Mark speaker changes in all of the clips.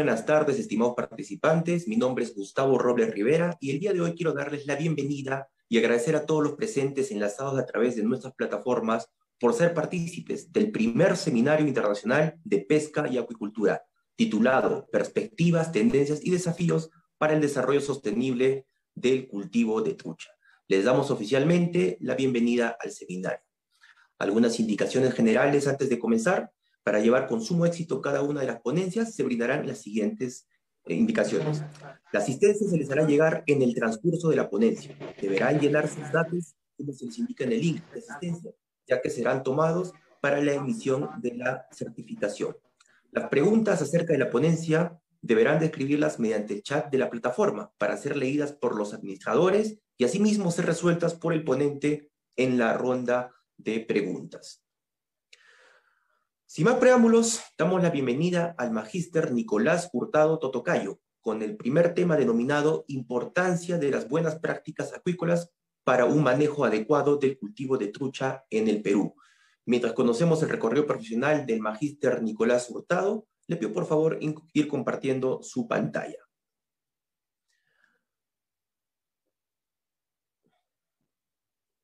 Speaker 1: buenas tardes, estimados participantes. Mi nombre es Gustavo Robles Rivera y el día de hoy quiero darles la bienvenida y agradecer a todos los presentes enlazados a través de nuestras plataformas por ser partícipes del primer seminario internacional de pesca y acuicultura, titulado Perspectivas, Tendencias y Desafíos para el Desarrollo Sostenible del Cultivo de Trucha. Les damos oficialmente la bienvenida al seminario. Algunas indicaciones generales antes de comenzar. Para llevar con sumo éxito cada una de las ponencias, se brindarán las siguientes eh, indicaciones. La asistencia se les hará llegar en el transcurso de la ponencia. Deberán llenar sus datos como se les indica en el link de asistencia, ya que serán tomados para la emisión de la certificación. Las preguntas acerca de la ponencia deberán describirlas mediante el chat de la plataforma para ser leídas por los administradores y asimismo ser resueltas por el ponente en la ronda de preguntas. Sin más preámbulos, damos la bienvenida al magíster Nicolás Hurtado Totocayo con el primer tema denominado Importancia de las buenas prácticas acuícolas para un manejo adecuado del cultivo de trucha en el Perú. Mientras conocemos el recorrido profesional del magíster Nicolás Hurtado, le pido por favor ir compartiendo su pantalla.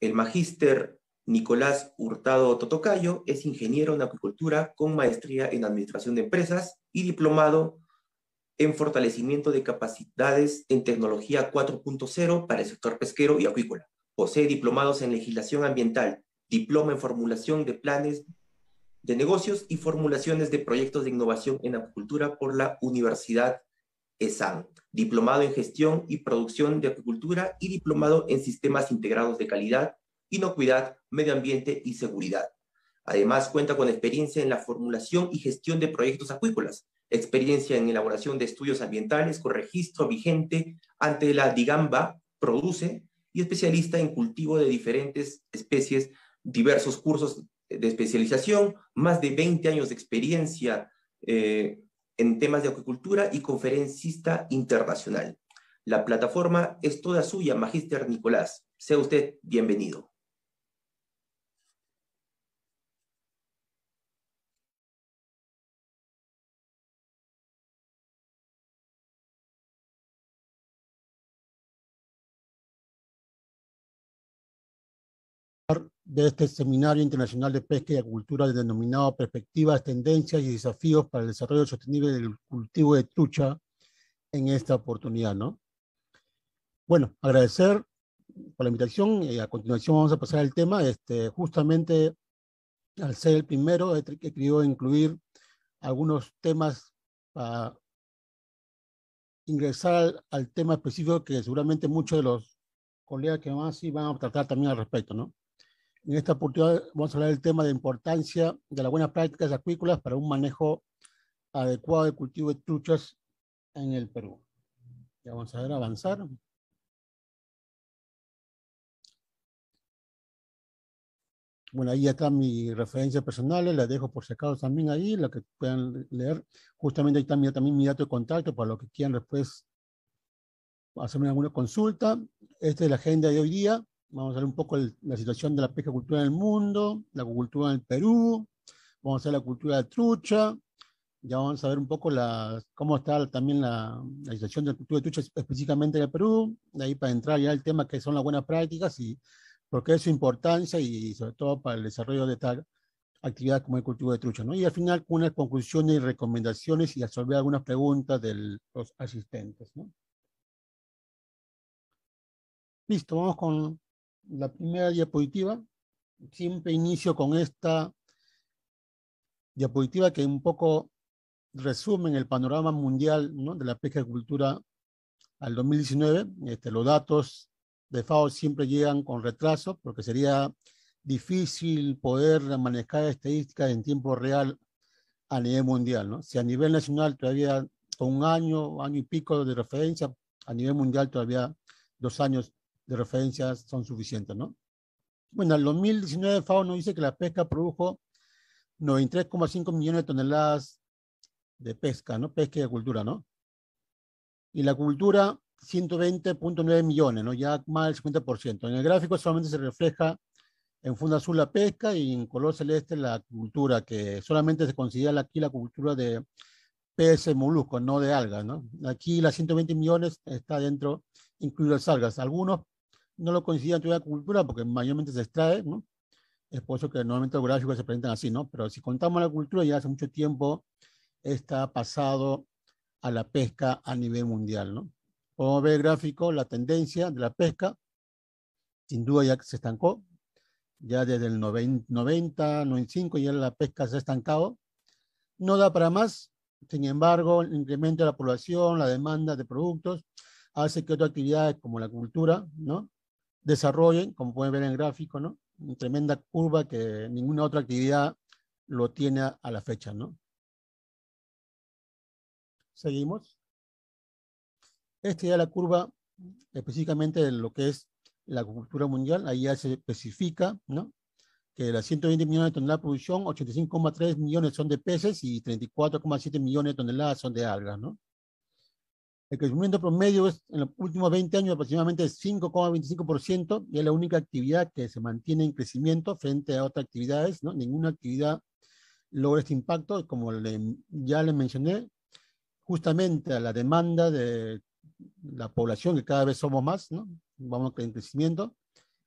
Speaker 1: El magíster Nicolás Hurtado Totocayo es ingeniero en acuicultura con maestría en administración de empresas y diplomado en fortalecimiento de capacidades en tecnología 4.0 para el sector pesquero y acuícola. Posee diplomados en legislación ambiental, diploma en formulación de planes de negocios y formulaciones de proyectos de innovación en acuicultura por la Universidad ESAN, diplomado en gestión y producción de acuicultura y diplomado en sistemas integrados de calidad inocuidad, medio ambiente y seguridad. Además, cuenta con experiencia en la formulación y gestión de proyectos acuícolas, experiencia en elaboración de estudios ambientales con registro vigente ante la Digamba, produce y especialista en cultivo de diferentes especies, diversos cursos de especialización, más de 20 años de experiencia eh, en temas de acuicultura y conferencista internacional. La plataforma es toda suya, Magíster Nicolás. Sea usted bienvenido.
Speaker 2: de este Seminario Internacional de Pesca y Agricultura denominado Perspectivas, Tendencias y Desafíos para el Desarrollo Sostenible del Cultivo de Trucha en esta oportunidad, ¿no? Bueno, agradecer por la invitación y a continuación vamos a pasar al tema. Este, justamente al ser el primero he, he querido incluir algunos temas para ingresar al, tema específico que seguramente muchos de los colegas que van así van a tratar también al respecto, ¿no? En esta oportunidad vamos a hablar del tema de importancia de las buenas prácticas acuícolas para un manejo adecuado de cultivo de truchas en el Perú. Ya vamos a ver avanzar. Bueno, ahí están mi referencias personales, eh, las dejo por secado también ahí, la que puedan leer. Justamente ahí también también mi dato de contacto para los que quieran después hacerme alguna consulta. Esta es la agenda de hoy día vamos a ver un poco la situación de la pesca cultura en el mundo, la cultura en el Perú, vamos a ver la cultura de trucha, ya vamos a ver un poco la, cómo está también la, situación de la cultura de trucha específicamente en el Perú, de ahí para entrar ya el tema que son las buenas prácticas y por qué es su importancia y sobre todo para el desarrollo de esta actividad como el cultivo de trucha, ¿no? Y al final unas conclusiones y recomendaciones y resolver algunas preguntas de los asistentes, Listo, vamos con la primera diapositiva. Siempre inicio con esta diapositiva que un poco resume el panorama mundial ¿no? de la pesca y cultura al 2019. Este, los datos de FAO siempre llegan con retraso porque sería difícil poder manejar estadísticas en tiempo real a nivel mundial. ¿no? Si a nivel nacional todavía con un año, año y pico de referencia, a nivel mundial todavía dos años de referencias son suficientes, ¿no? Bueno, en el 2019 FAO nos dice que la pesca produjo 93,5 millones de toneladas de pesca, ¿no? Pesca y cultura, ¿no? Y la cultura 120.9 millones, ¿no? Ya más del 50%. En el gráfico solamente se refleja en funda azul la pesca y en color celeste la cultura, que solamente se considera aquí la cultura de peces moluscos, no de algas, ¿no? Aquí las 120 millones está dentro, incluidas algas. Algunos no lo coincidía en toda la cultura porque mayormente se extrae, ¿no? Es por eso que normalmente los gráficos se presentan así, ¿no? Pero si contamos la cultura, ya hace mucho tiempo está pasado a la pesca a nivel mundial, ¿no? Podemos ver el gráfico, la tendencia de la pesca, sin duda ya se estancó, ya desde el 90, 95 ya la pesca se ha estancado, no da para más, sin embargo, el incremento de la población, la demanda de productos, hace que otras actividades como la cultura, ¿no? desarrollen, como pueden ver en el gráfico, ¿no? Una tremenda curva que ninguna otra actividad lo tiene a la fecha, ¿no? Seguimos. Esta ya la curva específicamente de lo que es la agricultura mundial. Ahí ya se especifica, ¿no? Que de las 120 millones de toneladas de producción, 85,3 millones son de peces y 34,7 millones de toneladas son de algas, ¿no? El crecimiento promedio es en los últimos 20 años aproximadamente 5,25% y es la única actividad que se mantiene en crecimiento frente a otras actividades. ¿no? Ninguna actividad logra este impacto, como le, ya les mencioné, justamente a la demanda de la población, que cada vez somos más, ¿no? vamos en crecimiento,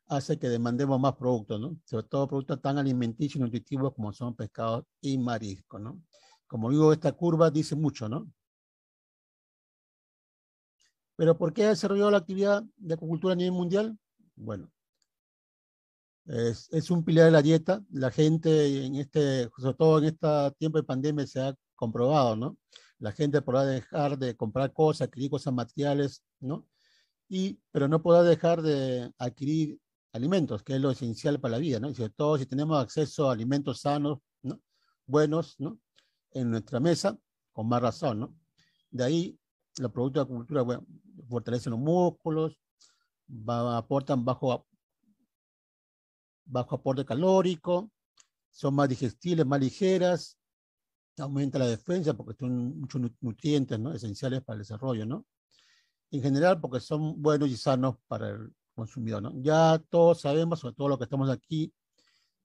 Speaker 2: hace que demandemos más productos, ¿no? sobre todo productos tan alimenticios y nutritivos como son pescados y mariscos. ¿no? Como digo, esta curva dice mucho, ¿no? Pero ¿por qué ha desarrollado la actividad de acuicultura a nivel mundial? Bueno, es, es, un pilar de la dieta. La gente, en este, sobre todo en este tiempo de pandemia, se ha comprobado, ¿no? La gente podrá dejar de comprar cosas, adquirir cosas materiales, ¿no? Y, pero no podrá dejar de adquirir alimentos, que es lo esencial para la vida, ¿no? Y sobre todo si tenemos acceso a alimentos sanos, ¿no? buenos, ¿no? En nuestra mesa, con más razón, ¿no? De ahí los productos de cultura bueno, fortalecen los músculos, aportan bajo, bajo aporte calórico, son más digestibles, más ligeras, aumenta la defensa porque son muchos nutrientes ¿no? esenciales para el desarrollo, ¿no? En general, porque son buenos y sanos para el consumidor, ¿no? Ya todos sabemos, sobre todo los que estamos aquí,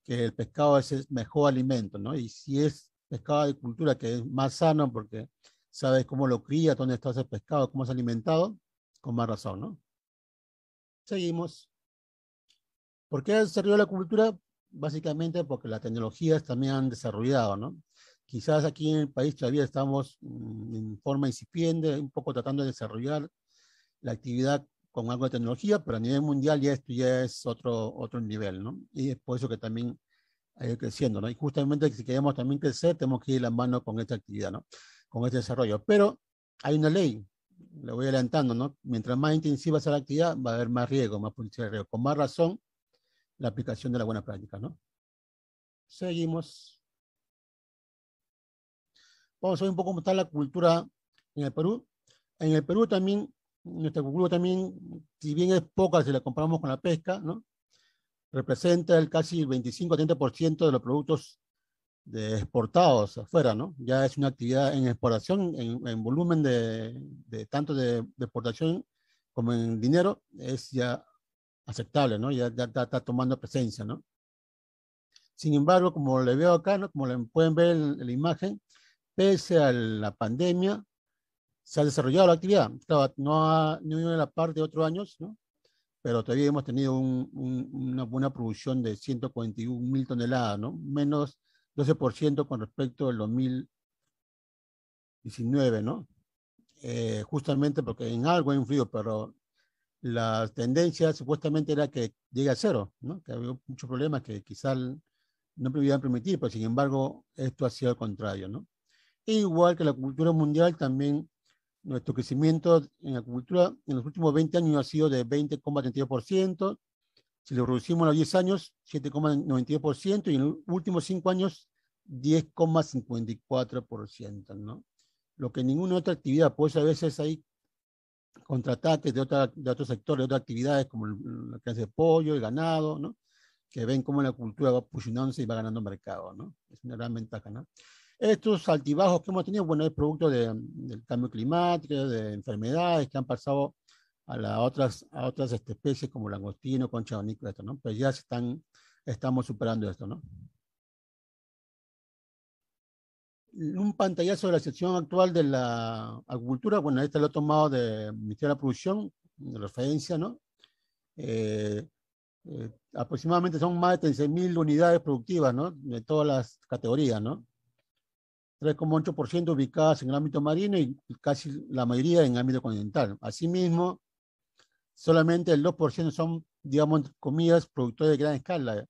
Speaker 2: que el pescado es el mejor alimento, ¿no? Y si es pescado de cultura que es más sano porque sabes cómo lo crías, dónde estás ese pescado, cómo has alimentado, con más razón, ¿no? Seguimos. ¿Por qué ha servido la cultura? Básicamente porque las tecnologías también han desarrollado, ¿no? Quizás aquí en el país todavía estamos mm, en forma incipiente, un poco tratando de desarrollar la actividad con algo de tecnología, pero a nivel mundial ya esto ya es otro, otro nivel, ¿no? Y es por eso que también ha ido creciendo, ¿no? Y justamente si queremos también crecer, tenemos que ir la mano con esta actividad, ¿no? con este desarrollo. Pero hay una ley, le voy adelantando, ¿no? Mientras más intensiva sea la actividad, va a haber más riesgo, más potencial de riesgo. Con más razón, la aplicación de la buena práctica, ¿no? Seguimos. Vamos a ver un poco cómo está la cultura en el Perú. En el Perú también, nuestra cultura también, si bien es poca si la comparamos con la pesca, ¿no? Representa el casi 25-30% de los productos de exportados afuera, ¿no? Ya es una actividad en exploración, en, volumen de, de tanto de, exportación como en dinero, es ya aceptable, ¿no? Ya, ya, está tomando presencia, ¿no? Sin embargo, como le veo acá, ¿no? como le pueden ver en, la imagen, pese a la pandemia, se ha desarrollado la actividad. no ha no ido la parte de otros años, ¿no? pero todavía hemos tenido un, una buena producción de 141 mil toneladas, ¿no? menos 12% con respecto al 2019, ¿no? Eh, justamente porque en algo un frío, pero la tendencia supuestamente era que llegue a cero, ¿no? Que había muchos problemas que quizás no pudieran permitir, pero sin embargo esto ha sido al contrario, ¿no? E igual que la cultura mundial, también nuestro crecimiento en la cultura en los últimos 20 años ha sido de 20,32%, si lo reducimos a los 10 años, 7,92% y en los últimos 5 años, 10,54%, ¿no? Lo que ninguna otra actividad, pues a veces hay contraataques de, otra, de otros sectores, de otras actividades como la que de pollo, el ganado, ¿no? Que ven cómo la cultura va fusionándose y va ganando mercado, ¿no? Es una gran ventaja, ¿no? Estos altibajos que hemos tenido, bueno, es producto del cambio climático, de enfermedades que han pasado a otras, a otras este, especies como langostino, concha de esto, ¿no? Pero pues ya están, estamos superando esto, ¿no? Un pantallazo de la sección actual de la agricultura, bueno, este lo he tomado de Ministerio de la Producción, de referencia, ¿no? Eh, eh, aproximadamente son más de 13.000 unidades productivas, ¿no? De todas las categorías, ¿no? 3,8% ubicadas en el ámbito marino y casi la mayoría en el ámbito continental. Asimismo, solamente el 2% son, digamos, comidas comillas, productores de gran escala.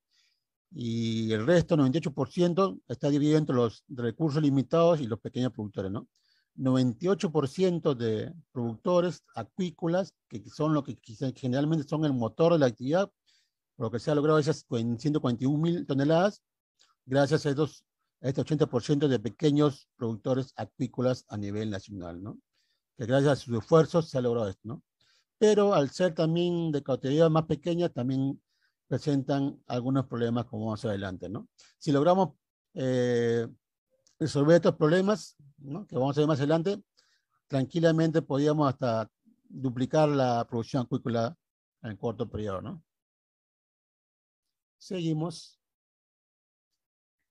Speaker 2: Y el resto, 98%, está dividido entre los recursos limitados y los pequeños productores, ¿no? 98% de productores acuícolas, que son lo que generalmente son el motor de la actividad, por lo que se ha logrado esas 141 mil toneladas, gracias a, estos, este 80% de pequeños productores acuícolas a nivel nacional, ¿no? Que gracias a sus esfuerzos se ha logrado esto, ¿no? pero al ser también de cautividad más pequeña, también presentan algunos problemas como más adelante, ¿no? Si logramos eh, resolver estos problemas, ¿no? que vamos a ver más adelante, tranquilamente podríamos hasta duplicar la producción acuícola en corto periodo, ¿no? Seguimos.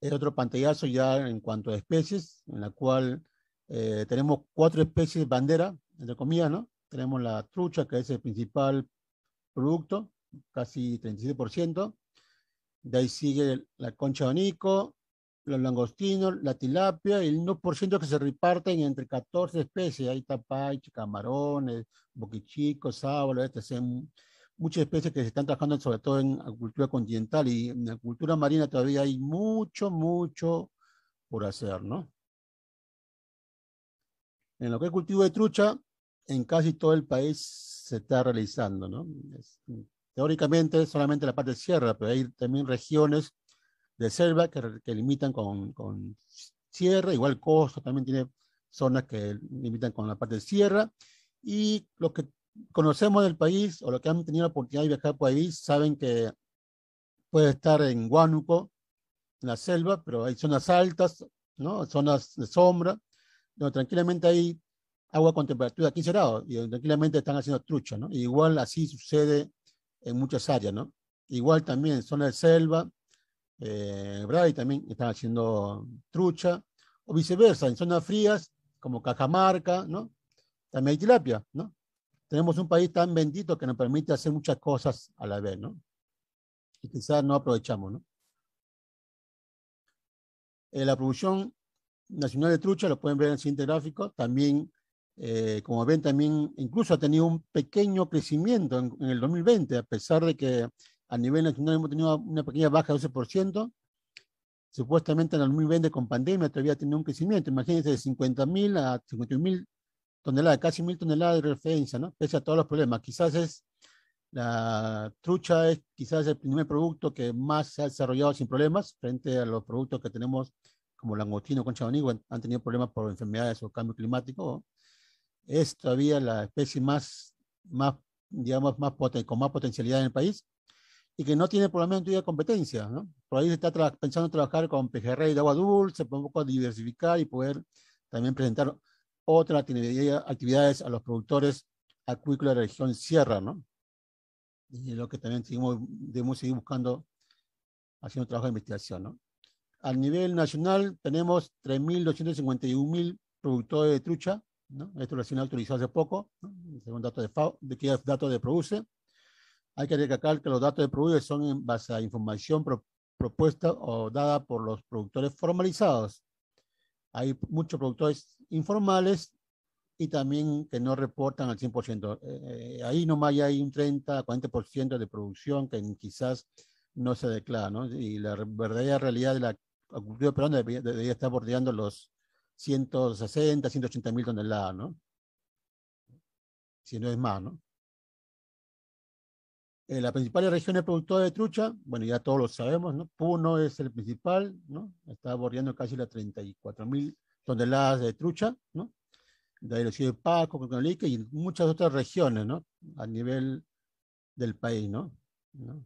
Speaker 2: Es otro pantallazo ya en cuanto a especies, en la cual eh, tenemos cuatro especies bandera, entre comillas, ¿no? Tenemos la trucha, que es el principal producto, casi 37%. De ahí sigue la concha de abanico, los langostinos, la tilapia y el 1% que se reparten entre 14 especies. Hay tapay, camarones, boquichicos, sábalos, este, son Muchas especies que se están trabajando sobre todo en cultura continental y en la cultura marina todavía hay mucho, mucho por hacer, ¿no? En lo que es cultivo de trucha, en casi todo el país se está realizando, ¿no? Es, teóricamente solamente la parte de sierra, pero hay también regiones de selva que, que limitan con, con, sierra, igual Costa también tiene zonas que limitan con la parte de sierra, y los que conocemos del país o los que han tenido la oportunidad de viajar por ahí saben que puede estar en Huánuco, en la selva, pero hay zonas altas, ¿no? zonas de sombra, donde tranquilamente hay agua con temperatura de 15 grados y tranquilamente están haciendo trucha, ¿no? igual así sucede en muchas áreas, ¿no? Igual también en zona de selva, eh, y también están haciendo trucha, o viceversa, en zonas frías como Cajamarca, ¿no? También hay tilapia, ¿no? Tenemos un país tan bendito que nos permite hacer muchas cosas a la vez, ¿no? Y quizás no aprovechamos, ¿no? Eh, la producción nacional de trucha, lo pueden ver en el siguiente gráfico, también eh, como ven también, incluso ha tenido un pequeño crecimiento en, el 2020, a pesar de que a nivel nacional hemos tenido una pequeña baja de 12%, supuestamente en el 2020 con pandemia todavía tenido un crecimiento, imagínense de 50.000 a 51.000 toneladas, casi 1.000 toneladas de referencia, ¿no? Pese a todos los problemas, quizás es la trucha es quizás el primer producto que más se ha desarrollado sin problemas frente a los productos que tenemos como langostino con chaboní, han tenido problemas por enfermedades o cambio climático es todavía la especie más, más digamos, más poten con más potencialidad en el país y que no tiene por lo menos todavía competencia. ¿no? Por ahí se está pensando trabajar con pejerrey de agua dulce, un poco diversificar y poder también presentar otras actividades a los productores acuícolas de la región sierra, ¿no? Y lo que también seguimos, debemos seguir buscando, haciendo trabajo de investigación, ¿no? A nivel nacional tenemos 3.251.000 productores de trucha, ¿no? Esto recién autorizado hace poco, según datos de FAO, de qué datos de Produce. Hay que recalcar que los datos de Produce son en base a información propuesta o dada por los productores formalizados. Hay muchos productores informales y también que no reportan al 100%. Eh, ahí nomás ya hay un 30, 40% de producción que quizás no se declara, ¿no? Y la verdadera realidad de la agricultura peruana debería, estar bordeando los 160, 180 mil toneladas, ¿no? Si no es más, ¿no? Eh, las principales regiones productoras de trucha, bueno, ya todos lo sabemos, ¿no? Puno es el principal, ¿no? Está bordeando casi las 34 mil toneladas de trucha, ¿no? De ahí lo de Paco, y muchas otras regiones, ¿no? A nivel del país, ¿no? ¿No?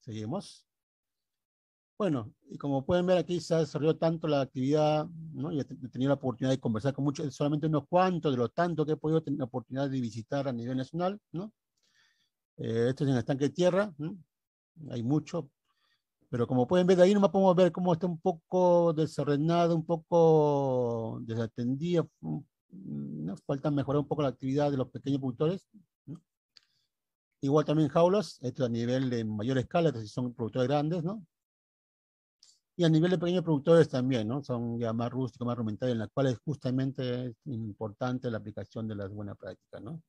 Speaker 2: Seguimos. Bueno, y como pueden ver aquí se ha desarrollado tanto la actividad, ¿no? y he tenido la oportunidad de conversar con muchos, solamente unos cuantos de los tantos que he podido tener la oportunidad de visitar a nivel nacional, ¿no? Eh, esto es en el estanque de tierra, ¿no? hay mucho, pero como pueden ver de ahí nomás podemos ver cómo está un poco desordenado, un poco desatendido. Nos falta mejorar un poco la actividad de los pequeños productores, ¿no? Igual también jaulas, esto a nivel de mayor escala, si son productores grandes, ¿no? Y a nivel de pequeños productores también, ¿no? Son ya más rústicos, más rumentarios, en las cuales justamente es importante la aplicación de las buenas prácticas, ¿no?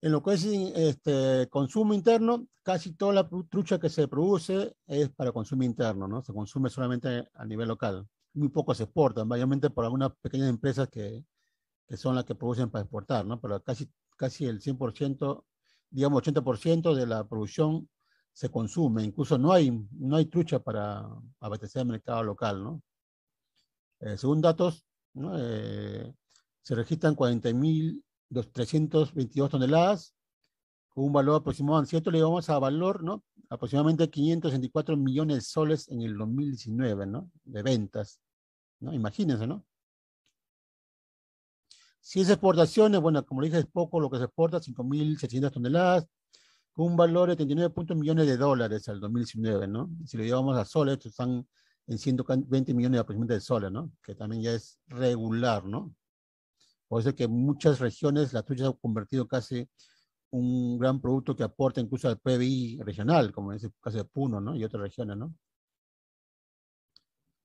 Speaker 2: En lo que es este, consumo interno, casi toda la trucha que se produce es para consumo interno, ¿no? Se consume solamente a nivel local. Muy poco se exporta, mayormente por algunas pequeñas empresas que, que son las que producen para exportar, ¿no? Pero casi, casi el 100%, digamos 80% de la producción se consume. Incluso no hay, no hay trucha para abastecer el mercado local, ¿no? Eh, según datos, ¿no? Eh, se registran 40.322 toneladas, con un valor aproximado, cierto le vamos a valor, ¿no? Aproximadamente 564 millones de soles en el 2019, ¿no? De ventas, ¿no? Imagínense, ¿no? Si es exportaciones, bueno, como le dije, es poco lo que se exporta, 5.600 toneladas, un valor de 39 millones de dólares al 2019, ¿no? Si lo llevamos a soles, están en 120 millones aproximadamente de soles, ¿no? Que también ya es regular, ¿no? Por eso que muchas regiones la tuya se ha convertido casi un gran producto que aporta incluso al PBI regional, como en ese caso de Puno, ¿no? Y otras regiones, ¿no?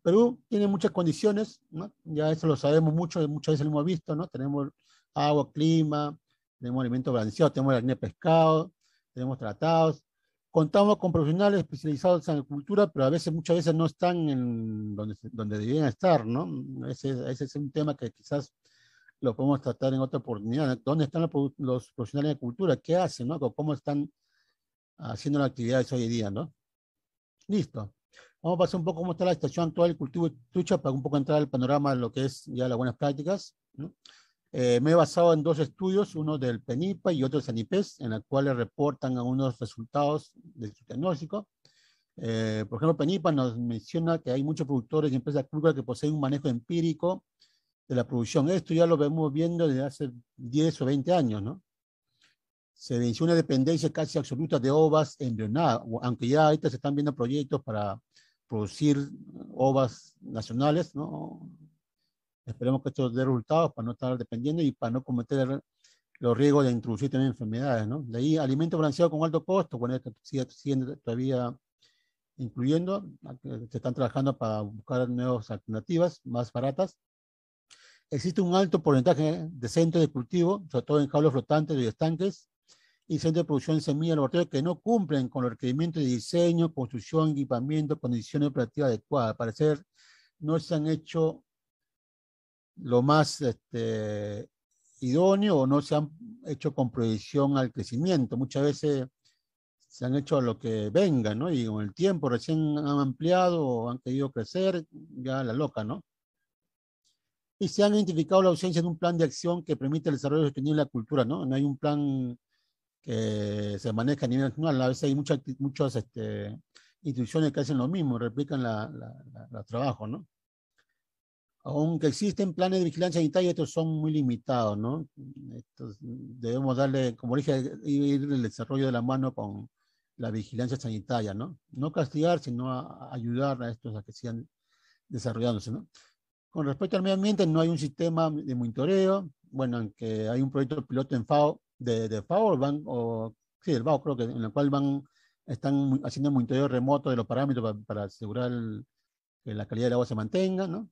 Speaker 2: Perú tiene muchas condiciones, ¿no? Ya eso lo sabemos mucho, muchas veces lo hemos visto, ¿no? Tenemos agua, clima, tenemos alimentos balanceados, tenemos la línea pescado, tenemos tratados, contamos con profesionales especializados en la cultura, pero a veces, muchas veces no están en donde, donde debían estar, ¿no? Ese, es un tema que quizás lo podemos tratar en otra oportunidad. ¿Dónde están los, profesionales de cultura? ¿Qué hacen? ¿no? ¿Cómo están haciendo las actividades hoy en día, no? Listo. Vamos a pasar un poco cómo está la estación actual del cultivo de trucha para un poco entrar al panorama de lo que es ya las buenas prácticas, ¿no? Eh, me he basado en dos estudios, uno del PENIPA y otro del SANIPES, en los cuales reportan algunos resultados de su diagnóstico. Eh, por ejemplo, PENIPA nos menciona que hay muchos productores y empresas agrícolas que poseen un manejo empírico de la producción. Esto ya lo vemos viendo desde hace 10 o 20 años, ¿no? Se venció una dependencia casi absoluta de ovas embrionadas, aunque ya ahorita se están viendo proyectos para producir ovas nacionales, ¿no? Esperemos que esto dé resultados para no estar dependiendo y para no cometer los riesgos de introducir también enfermedades, ¿no? De ahí, alimento balanceado con alto costo, bueno, esto sigue, todavía incluyendo, se están trabajando para buscar nuevas alternativas más baratas. Existe un alto porcentaje de centros de cultivo, sobre todo en jaulas flotantes y estanques, y centros de producción de semillas laboratorios que no cumplen con los requerimientos de diseño, construcción, equipamiento, condiciones operativas adecuadas. Al parecer, no se han hecho lo más este, idóneo o no se han hecho con proyección al crecimiento. Muchas veces se han hecho lo que venga, ¿no? Y con el tiempo recién han ampliado o han querido crecer, ya la loca, ¿no? Y se han identificado la ausencia de un plan de acción que permite el desarrollo sostenible de la cultura, ¿no? No hay un plan que se maneje a nivel nacional. A veces hay muchas, muchas este, instituciones que hacen lo mismo, replican el trabajo trabajos, ¿no? aunque existen planes de vigilancia sanitaria, estos son muy limitados, ¿no? debemos darle, como dije, ir el desarrollo de la mano con la vigilancia sanitaria, ¿no? No castigar, sino ayudar a estos a que sigan desarrollándose, ¿no? Con respecto al medio ambiente, no hay un sistema de monitoreo, bueno, aunque hay un proyecto piloto en FAO, de, FAO, van, sí, del FAO creo que, en el cual van, están haciendo monitoreo remoto de los parámetros para, asegurar que la calidad del agua se mantenga, ¿no?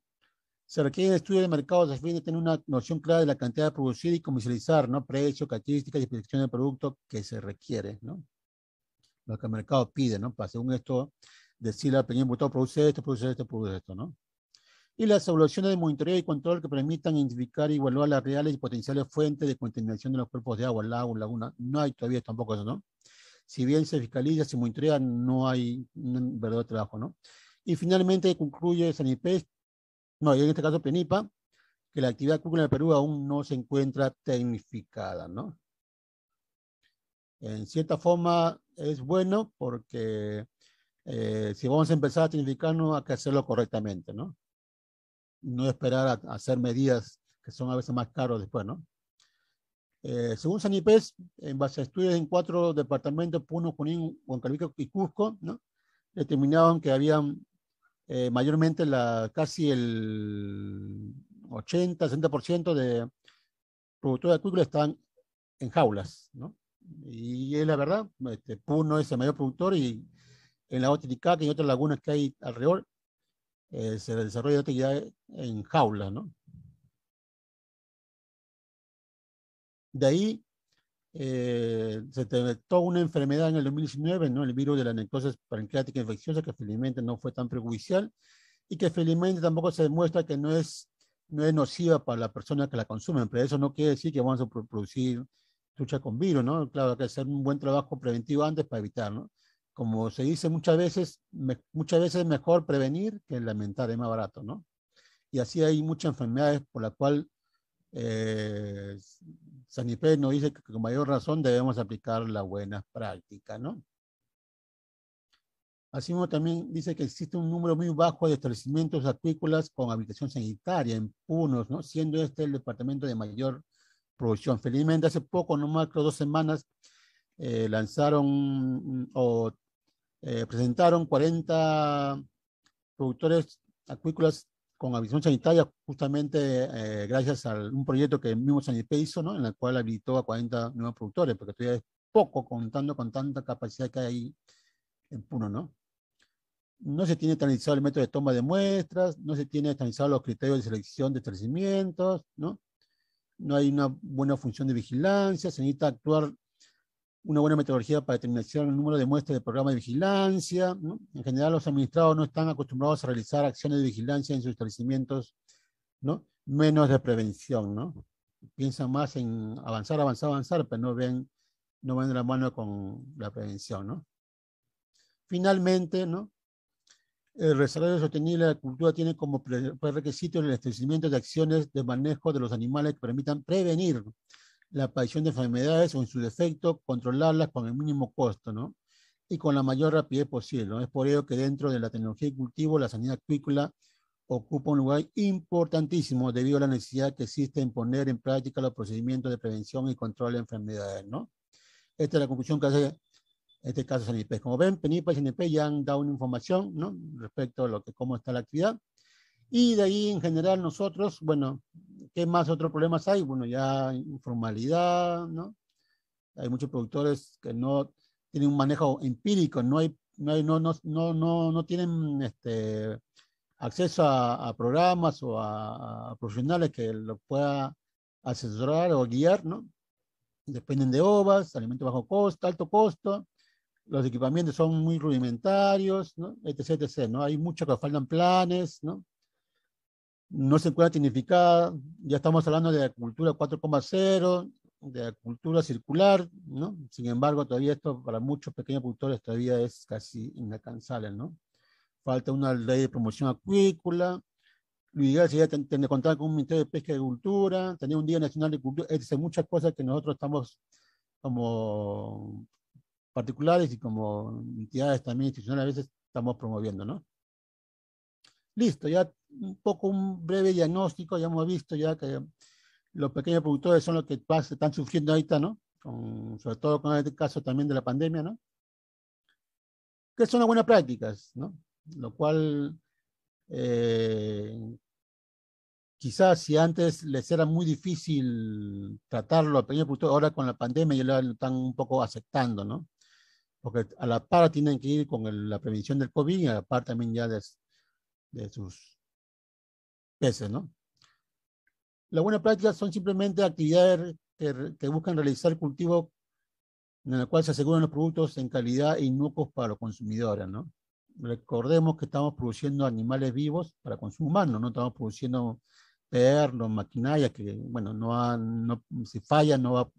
Speaker 2: se requiere el estudio de mercados a fin de tener una noción clara de la cantidad de producir y comercializar, ¿no? Precio, características y proyección del producto que se requiere, ¿no? Lo que el mercado pide, ¿no? Para según esto, decir la pequeña importador produce esto, produce esto, produce esto, ¿no? Y las evaluaciones de monitoreo y control que permitan identificar y evaluar las reales y potenciales fuentes de contaminación de los cuerpos de agua, lago, laguna. No hay todavía tampoco eso, ¿no? Si bien se fiscaliza, se monitorea, no hay verdadero trabajo, ¿no? Y finalmente concluye Sanipes no, y en este caso PENIPA, que la actividad cúbica de Perú aún no se encuentra tecnificada, ¿no? En cierta forma es bueno porque eh, si vamos a empezar a tecnificarnos hay que hacerlo correctamente, ¿no? No esperar a, hacer medidas que son a veces más caras después, ¿no? Eh, según Sanipes, en base a estudios en cuatro departamentos, Puno, Junín, Huancalvica y Cusco, ¿no? determinaban que habían eh, mayormente la, casi el 80, 60% de productores de acuícola están en jaulas, ¿no? Y es la verdad, este, Puno es el mayor productor y en la Titicaca y otras lagunas que hay alrededor eh, se desarrolla actividad en jaulas, ¿no? De ahí eh, se detectó una enfermedad en el 2019, ¿no? el virus de la necrosis pancreática infecciosa, que felizmente no fue tan perjudicial y que felizmente tampoco se demuestra que no es, no es nociva para la persona que la consume, pero eso no quiere decir que vamos a producir lucha con virus, ¿no? Claro, hay que hacer un buen trabajo preventivo antes para evitar, ¿no? Como se dice muchas veces, muchas veces es mejor prevenir que lamentar, es más barato, ¿no? Y así hay muchas enfermedades por las cuales eh, Sanipé nos dice que con mayor razón debemos aplicar la buena práctica, ¿no? Asimismo, también dice que existe un número muy bajo de establecimientos acuícolas con habitación sanitaria en Punos, ¿no? Siendo este el departamento de mayor producción. Felizmente, hace poco, no más creo dos semanas, eh, lanzaron mm, o eh, presentaron 40 productores acuícolas con habilitación sanitaria, justamente eh, gracias a un proyecto que el mismo Sanipé hizo, ¿no? en el cual habilitó a 40 nuevos productores, porque todavía es poco contando con tanta capacidad que hay en Puno. ¿no? no se tiene estandarizado el método de toma de muestras, no se tiene estandarizado los criterios de selección de establecimientos, ¿no? no hay una buena función de vigilancia, se necesita actuar una buena metodología para determinar el número de muestras de programa de vigilancia. En general, los administrados no están acostumbrados a realizar acciones de vigilancia en sus establecimientos, ¿no? menos de prevención. ¿no? Piensan más en avanzar, avanzar, avanzar, pero no ven, no van de la mano con la prevención. ¿no? Finalmente, ¿no? el desarrollo sostenible de la cultura tiene como requisito el establecimiento de acciones de manejo de los animales que permitan prevenir la aparición de enfermedades o en su defecto controlarlas con el mínimo costo, ¿no? Y con la mayor rapidez posible, ¿no? Es por ello que dentro de la tecnología de cultivo, la sanidad acuícola ocupa un lugar importantísimo debido a la necesidad que existe en poner en práctica los procedimientos de prevención y control de enfermedades, ¿no? Esta es la conclusión que hace este caso Sanipes. Como ven, Penipa y Sanipes ya han dado una información, ¿no? Respecto a lo que, cómo está la actividad. Y de ahí en general nosotros, bueno, ¿qué más otros problemas hay? Bueno, ya informalidad, ¿no? Hay muchos productores que no tienen un manejo empírico, no hay, no no, no, no, no, no tienen este acceso a, programas o a, profesionales que los pueda asesorar o guiar, ¿no? Dependen de ovas, alimento bajo costo, alto costo, los equipamientos son muy rudimentarios, ¿no? etc, etc, ¿no? Hay muchos que faltan planes, ¿no? no se encuentra significada, ya estamos hablando de la cultura 4.0, de la cultura circular, ¿no? Sin embargo, todavía esto para muchos pequeños productores todavía es casi inalcanzable, ¿no? Falta una ley de promoción acuícola, lo ideal sería tener contar con un Ministerio de Pesca y Agricultura, tener un Día Nacional de Cultura, es decir, muchas cosas que nosotros estamos como particulares y como entidades también institucionales a veces estamos promoviendo, ¿no? Listo, ya un poco un breve diagnóstico, ya hemos visto ya que los pequeños productores son los que están sufriendo ahorita, ¿no? sobre todo con este caso también de la pandemia, ¿no? Que son las buenas prácticas, ¿no? Lo cual, eh, quizás si antes les era muy difícil tratarlo a pequeños productores, ahora con la pandemia ya lo están un poco aceptando, ¿no? Porque a la par tienen que ir con la prevención del COVID y a la par también ya de sus ¿no? Las buenas prácticas son simplemente actividades que, buscan realizar cultivo en el cual se aseguran los productos en calidad y inocuos para los consumidores, ¿no? Recordemos que estamos produciendo animales vivos para consumo humano, no estamos produciendo perros, maquinarias que, bueno, no, no si fallan no va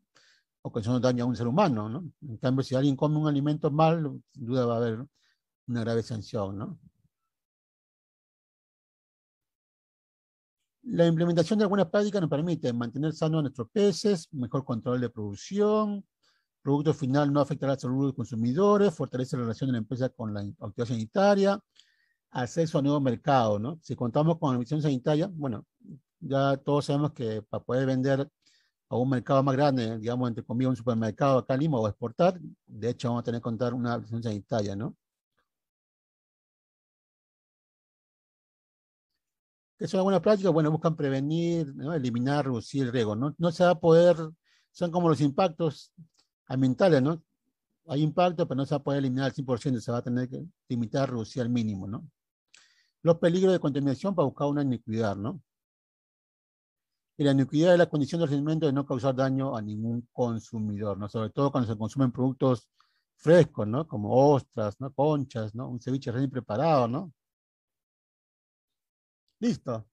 Speaker 2: ocasionar daño a un ser humano, ¿no? En cambio, si alguien come un alimento mal, sin duda va a haber una grave sanción, ¿no? La implementación de algunas prácticas nos permite mantener sanos a nuestros peces, mejor control de producción, producto final no afectará la salud de los consumidores, fortalece la relación de la empresa con la autoridad sanitaria, acceso a nuevos mercados, ¿no? Si contamos con la misión sanitaria, bueno, ya todos sabemos que para poder vender a un mercado más grande, digamos, entre comillas, un supermercado acá en Lima o exportar, de hecho vamos a tener que contar una emisión sanitaria, ¿no? es una buena práctica, bueno, buscan prevenir, ¿no? eliminar, reducir el riesgo, ¿no? No se va a poder, son como los impactos ambientales, ¿no? Hay impacto, pero no se va a poder eliminar al 100%, se va a tener que limitar, reducir al mínimo, ¿no? Los peligros de contaminación para buscar una iniquidad, ¿no? Y la iniquidad es la condición del alimento de no causar daño a ningún consumidor, ¿no? Sobre todo cuando se consumen productos frescos, ¿no? Como ostras, ¿no? Conchas, ¿no? Un ceviche recién preparado, ¿no? Listo.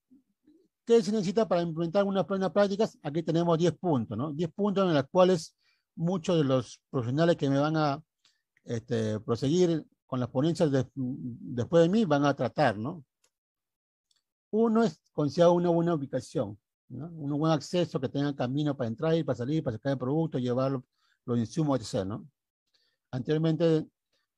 Speaker 2: ¿Qué se necesita para implementar una plena prácticas? Aquí tenemos 10 puntos, ¿no? 10 puntos en los cuales muchos de los profesionales que me van a este, proseguir con las ponencias después de mí van a tratar, ¿no? Uno es considerar una buena ubicación, ¿no? un buen acceso que tenga camino para entrar y para salir, para sacar el producto, llevar los insumos, etc. ¿no? Anteriormente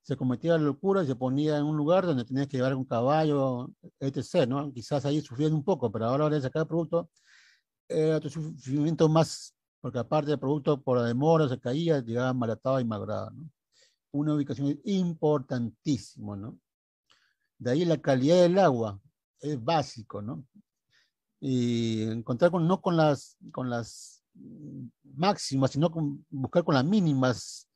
Speaker 2: se cometía la locura y se ponía en un lugar donde tenías que llevar un caballo, etc. ¿no? Quizás ahí sufriendo un poco, pero ahora a la de sacar el producto era tu sufrimiento más, porque aparte del producto por la demora se caía, llegaba malatado y magrado. ¿no? Una ubicación importantísima. ¿no? De ahí la calidad del agua es básico, ¿no? Y encontrar con, no con las, con las máximas, sino con, buscar con las mínimas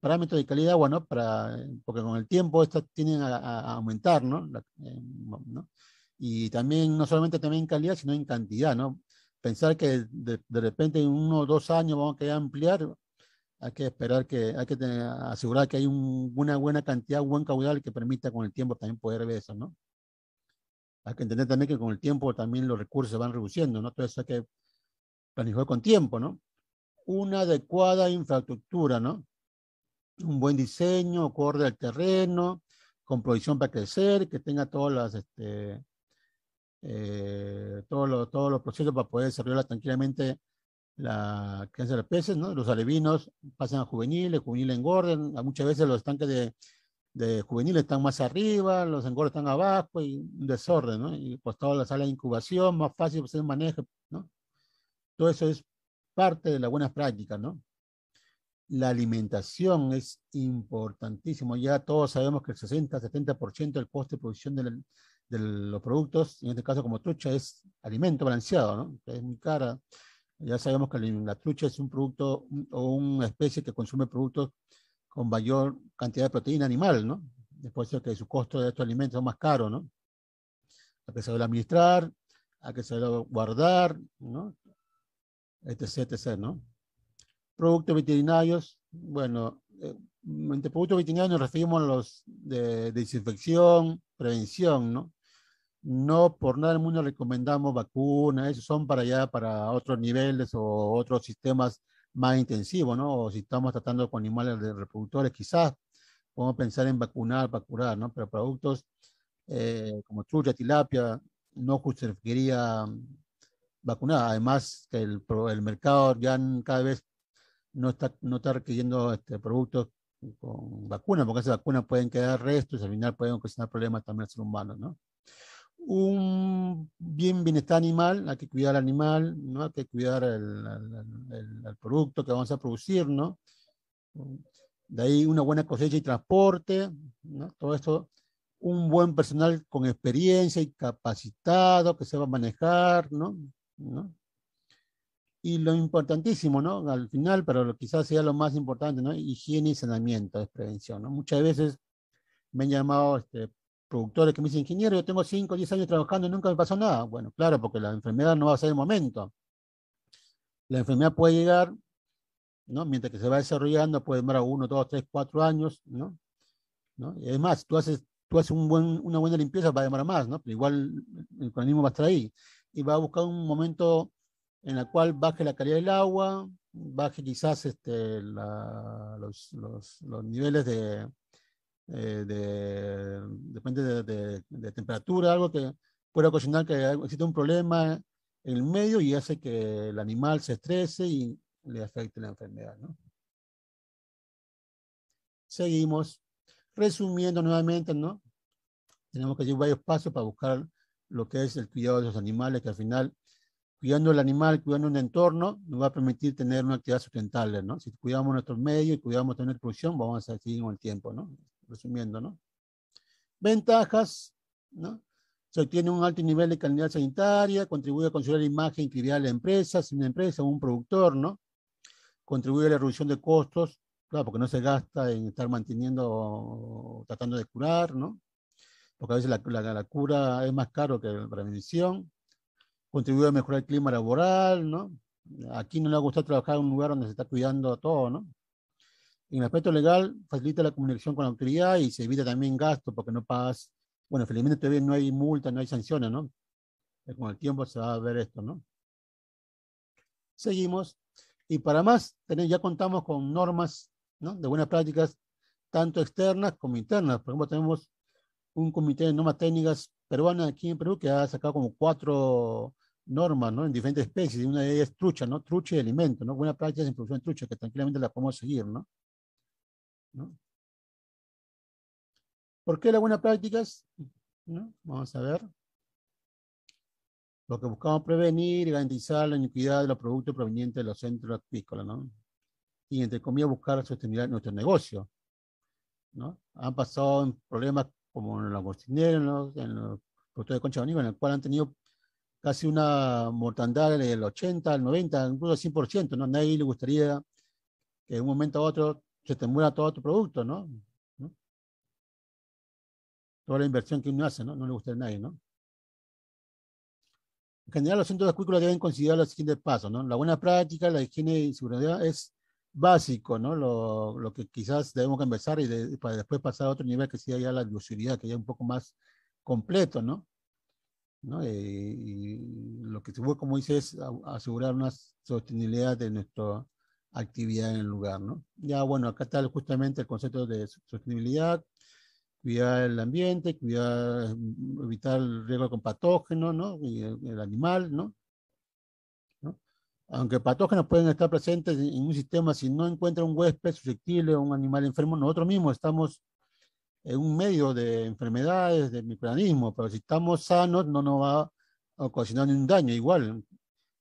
Speaker 2: parámetros de calidad, bueno, para, eh, porque con el tiempo estas tienen a, aumentar, eh, ¿no? Y también, no solamente también en calidad, sino en cantidad, ¿no? Pensar que de, de repente en uno o dos años vamos a querer ampliar, hay que esperar que, hay que asegurar que hay una buena cantidad, un buen caudal que permita con el tiempo también poder ver eso, ¿no? Hay que entender también que con el tiempo también los recursos se van reduciendo, ¿no? Entonces hay que planificar con tiempo, ¿no? Una adecuada infraestructura, ¿no? un buen diseño, acorde al terreno, con provisión para crecer, que tenga todas este, eh, todos, los, todos los procesos para poder desarrollar tranquilamente la crianza de peces, ¿no? Los alevinos pasan a juveniles, juveniles engordan, muchas veces los tanques de, de juveniles están más arriba, los engordes están abajo y un desorden, ¿no? Y costado pues la sala de incubación, más fácil hacer pues, manejo, ¿no? Todo eso es parte de las buenas prácticas, ¿no? la alimentación es importantísimo. Ya todos sabemos que el 60-70% del coste de producción de los productos, en este caso como trucha, es alimento balanceado, ¿no? Es muy cara. Ya sabemos que la trucha es un producto o una especie que consume productos con mayor cantidad de proteína animal, ¿no? Después de que su costo de estos alimentos es más caro, ¿no? Hay que saber administrar, hay que saber guardar, ¿no? Etc, etc, ¿no? productos veterinarios, bueno, eh, entre productos veterinarios nos referimos a los de desinfección, prevención, ¿no? No por nada del mundo recomendamos vacunas, son para allá, para otros niveles o otros sistemas más intensivos, ¿no? O si estamos tratando con animales reproductores, quizás podemos pensar en vacunar, vacunar, ¿no? Pero productos eh, como trucha, tilapia, no justificaría vacunar. Además, que el, el mercado ya cada vez no está, no este, productos con vacunas, porque esas vacunas pueden quedar restos y al final pueden ocasionar problemas también al ser humano, ¿no? Un bien bienestar animal, hay que cuidar al animal, ¿no? Hay que cuidar el, el, producto que vamos a producir, ¿no? De ahí una buena cosecha y transporte, ¿no? Todo esto, un buen personal con experiencia y capacitado que se va a manejar, ¿no? ¿no? Y lo importantísimo, ¿no? Al final, pero quizás sea lo más importante, ¿no? Higiene y saneamiento, es prevención, ¿no? Muchas veces me han llamado este, productores que me dicen, ingeniero, yo tengo 5 diez 10 años trabajando y nunca me pasó nada. Bueno, claro, porque la enfermedad no va a ser el momento. La enfermedad puede llegar, ¿no? Mientras que se va desarrollando, puede demorar 1, 2, 3, 4 años, ¿no? Y además, tú haces, tú haces un buen, una buena limpieza, va a demorar más, ¿no? Pero igual el organismo va a estar ahí y va a buscar un momento en la cual baje la calidad del agua, baje quizás este, los, los, niveles de, eh, de, depende de, temperatura, algo que pueda ocasionar que exista un problema en el medio y hace que el animal se estrese y le afecte la enfermedad. ¿no? Seguimos. Resumiendo nuevamente, ¿no? tenemos que llevar varios pasos para buscar lo que es el cuidado de los animales, que al final cuidando el animal, cuidando el entorno, nos va a permitir tener una actividad sustentable, ¿no? Si cuidamos nuestros medios y cuidamos tener producción, vamos a seguir con el tiempo, ¿no? Resumiendo, ¿no? Ventajas, ¿no? Se obtiene un alto nivel de calidad sanitaria, contribuye a construir la imagen y credibilidad de la empresa, si una empresa o un productor, ¿no? Contribuye a la reducción de costos, claro, porque no se gasta en estar manteniendo o tratando de curar, ¿no? Porque a veces la, la cura es más caro que la prevención contribuye a mejorar el clima laboral, ¿no? Aquí no le ha trabajar en un lugar donde se está cuidando a todo, ¿no? En el aspecto legal, facilita la comunicación con la autoridad y se evita también gasto porque no pagas. Bueno, felizmente todavía no hay multa, no hay sanciones, ¿no? Eh, con el tiempo se va a ver esto, ¿no? Seguimos. Y para más, ya contamos con normas ¿no? de buenas prácticas, tanto externas como internas. Por ejemplo, tenemos un comité de normas técnicas peruanas aquí en Perú que ha sacado como cuatro normas, ¿no? En diferentes especies, una de ellas es trucha, ¿no? Trucha y alimento, ¿no? Buena prácticas en producción de trucha que tranquilamente la podemos seguir, ¿no? ¿No? ¿Por qué las buenas prácticas? ¿No? Vamos a ver. Lo que buscamos prevenir y garantizar la iniquidad de los productos provenientes de los centros acuícolas, ¿no? Y entre comillas buscar la sostenibilidad de nuestro negocio, ¿no? Han pasado problemas como en los cocineros, en los productores de concha de en el cual han tenido casi una mortandad del 80, el 90, incluso 100%, ¿no? A nadie le gustaría que de un momento a otro se te muera todo tu producto, ¿no? Toda la inversión que uno hace, ¿no? No le gusta a nadie, ¿no? En general, los centros de acuícola deben considerar los siguientes pasos, ¿no? La buena práctica, la higiene y seguridad es básico, ¿no? Lo, lo que quizás debemos conversar y para después pasar a otro nivel que sea ya la lucididad, que ya un poco más completo, ¿no? y lo que se busca, como dice, es asegurar una sostenibilidad de nuestra actividad en el lugar. ¿no? Ya, bueno, acá está justamente el concepto de sostenibilidad, cuidar el ambiente, cuidar, mm, evitar el riesgo con patógenos, ¿no? Y el, animal, ¿no? Aunque patógenos pueden estar presentes en un sistema, si no encuentra un huésped susceptible o un animal enfermo, nosotros mismos estamos es un medio de enfermedades, de microorganismo, pero si estamos sanos no nos va a ocasionar ningún daño igual.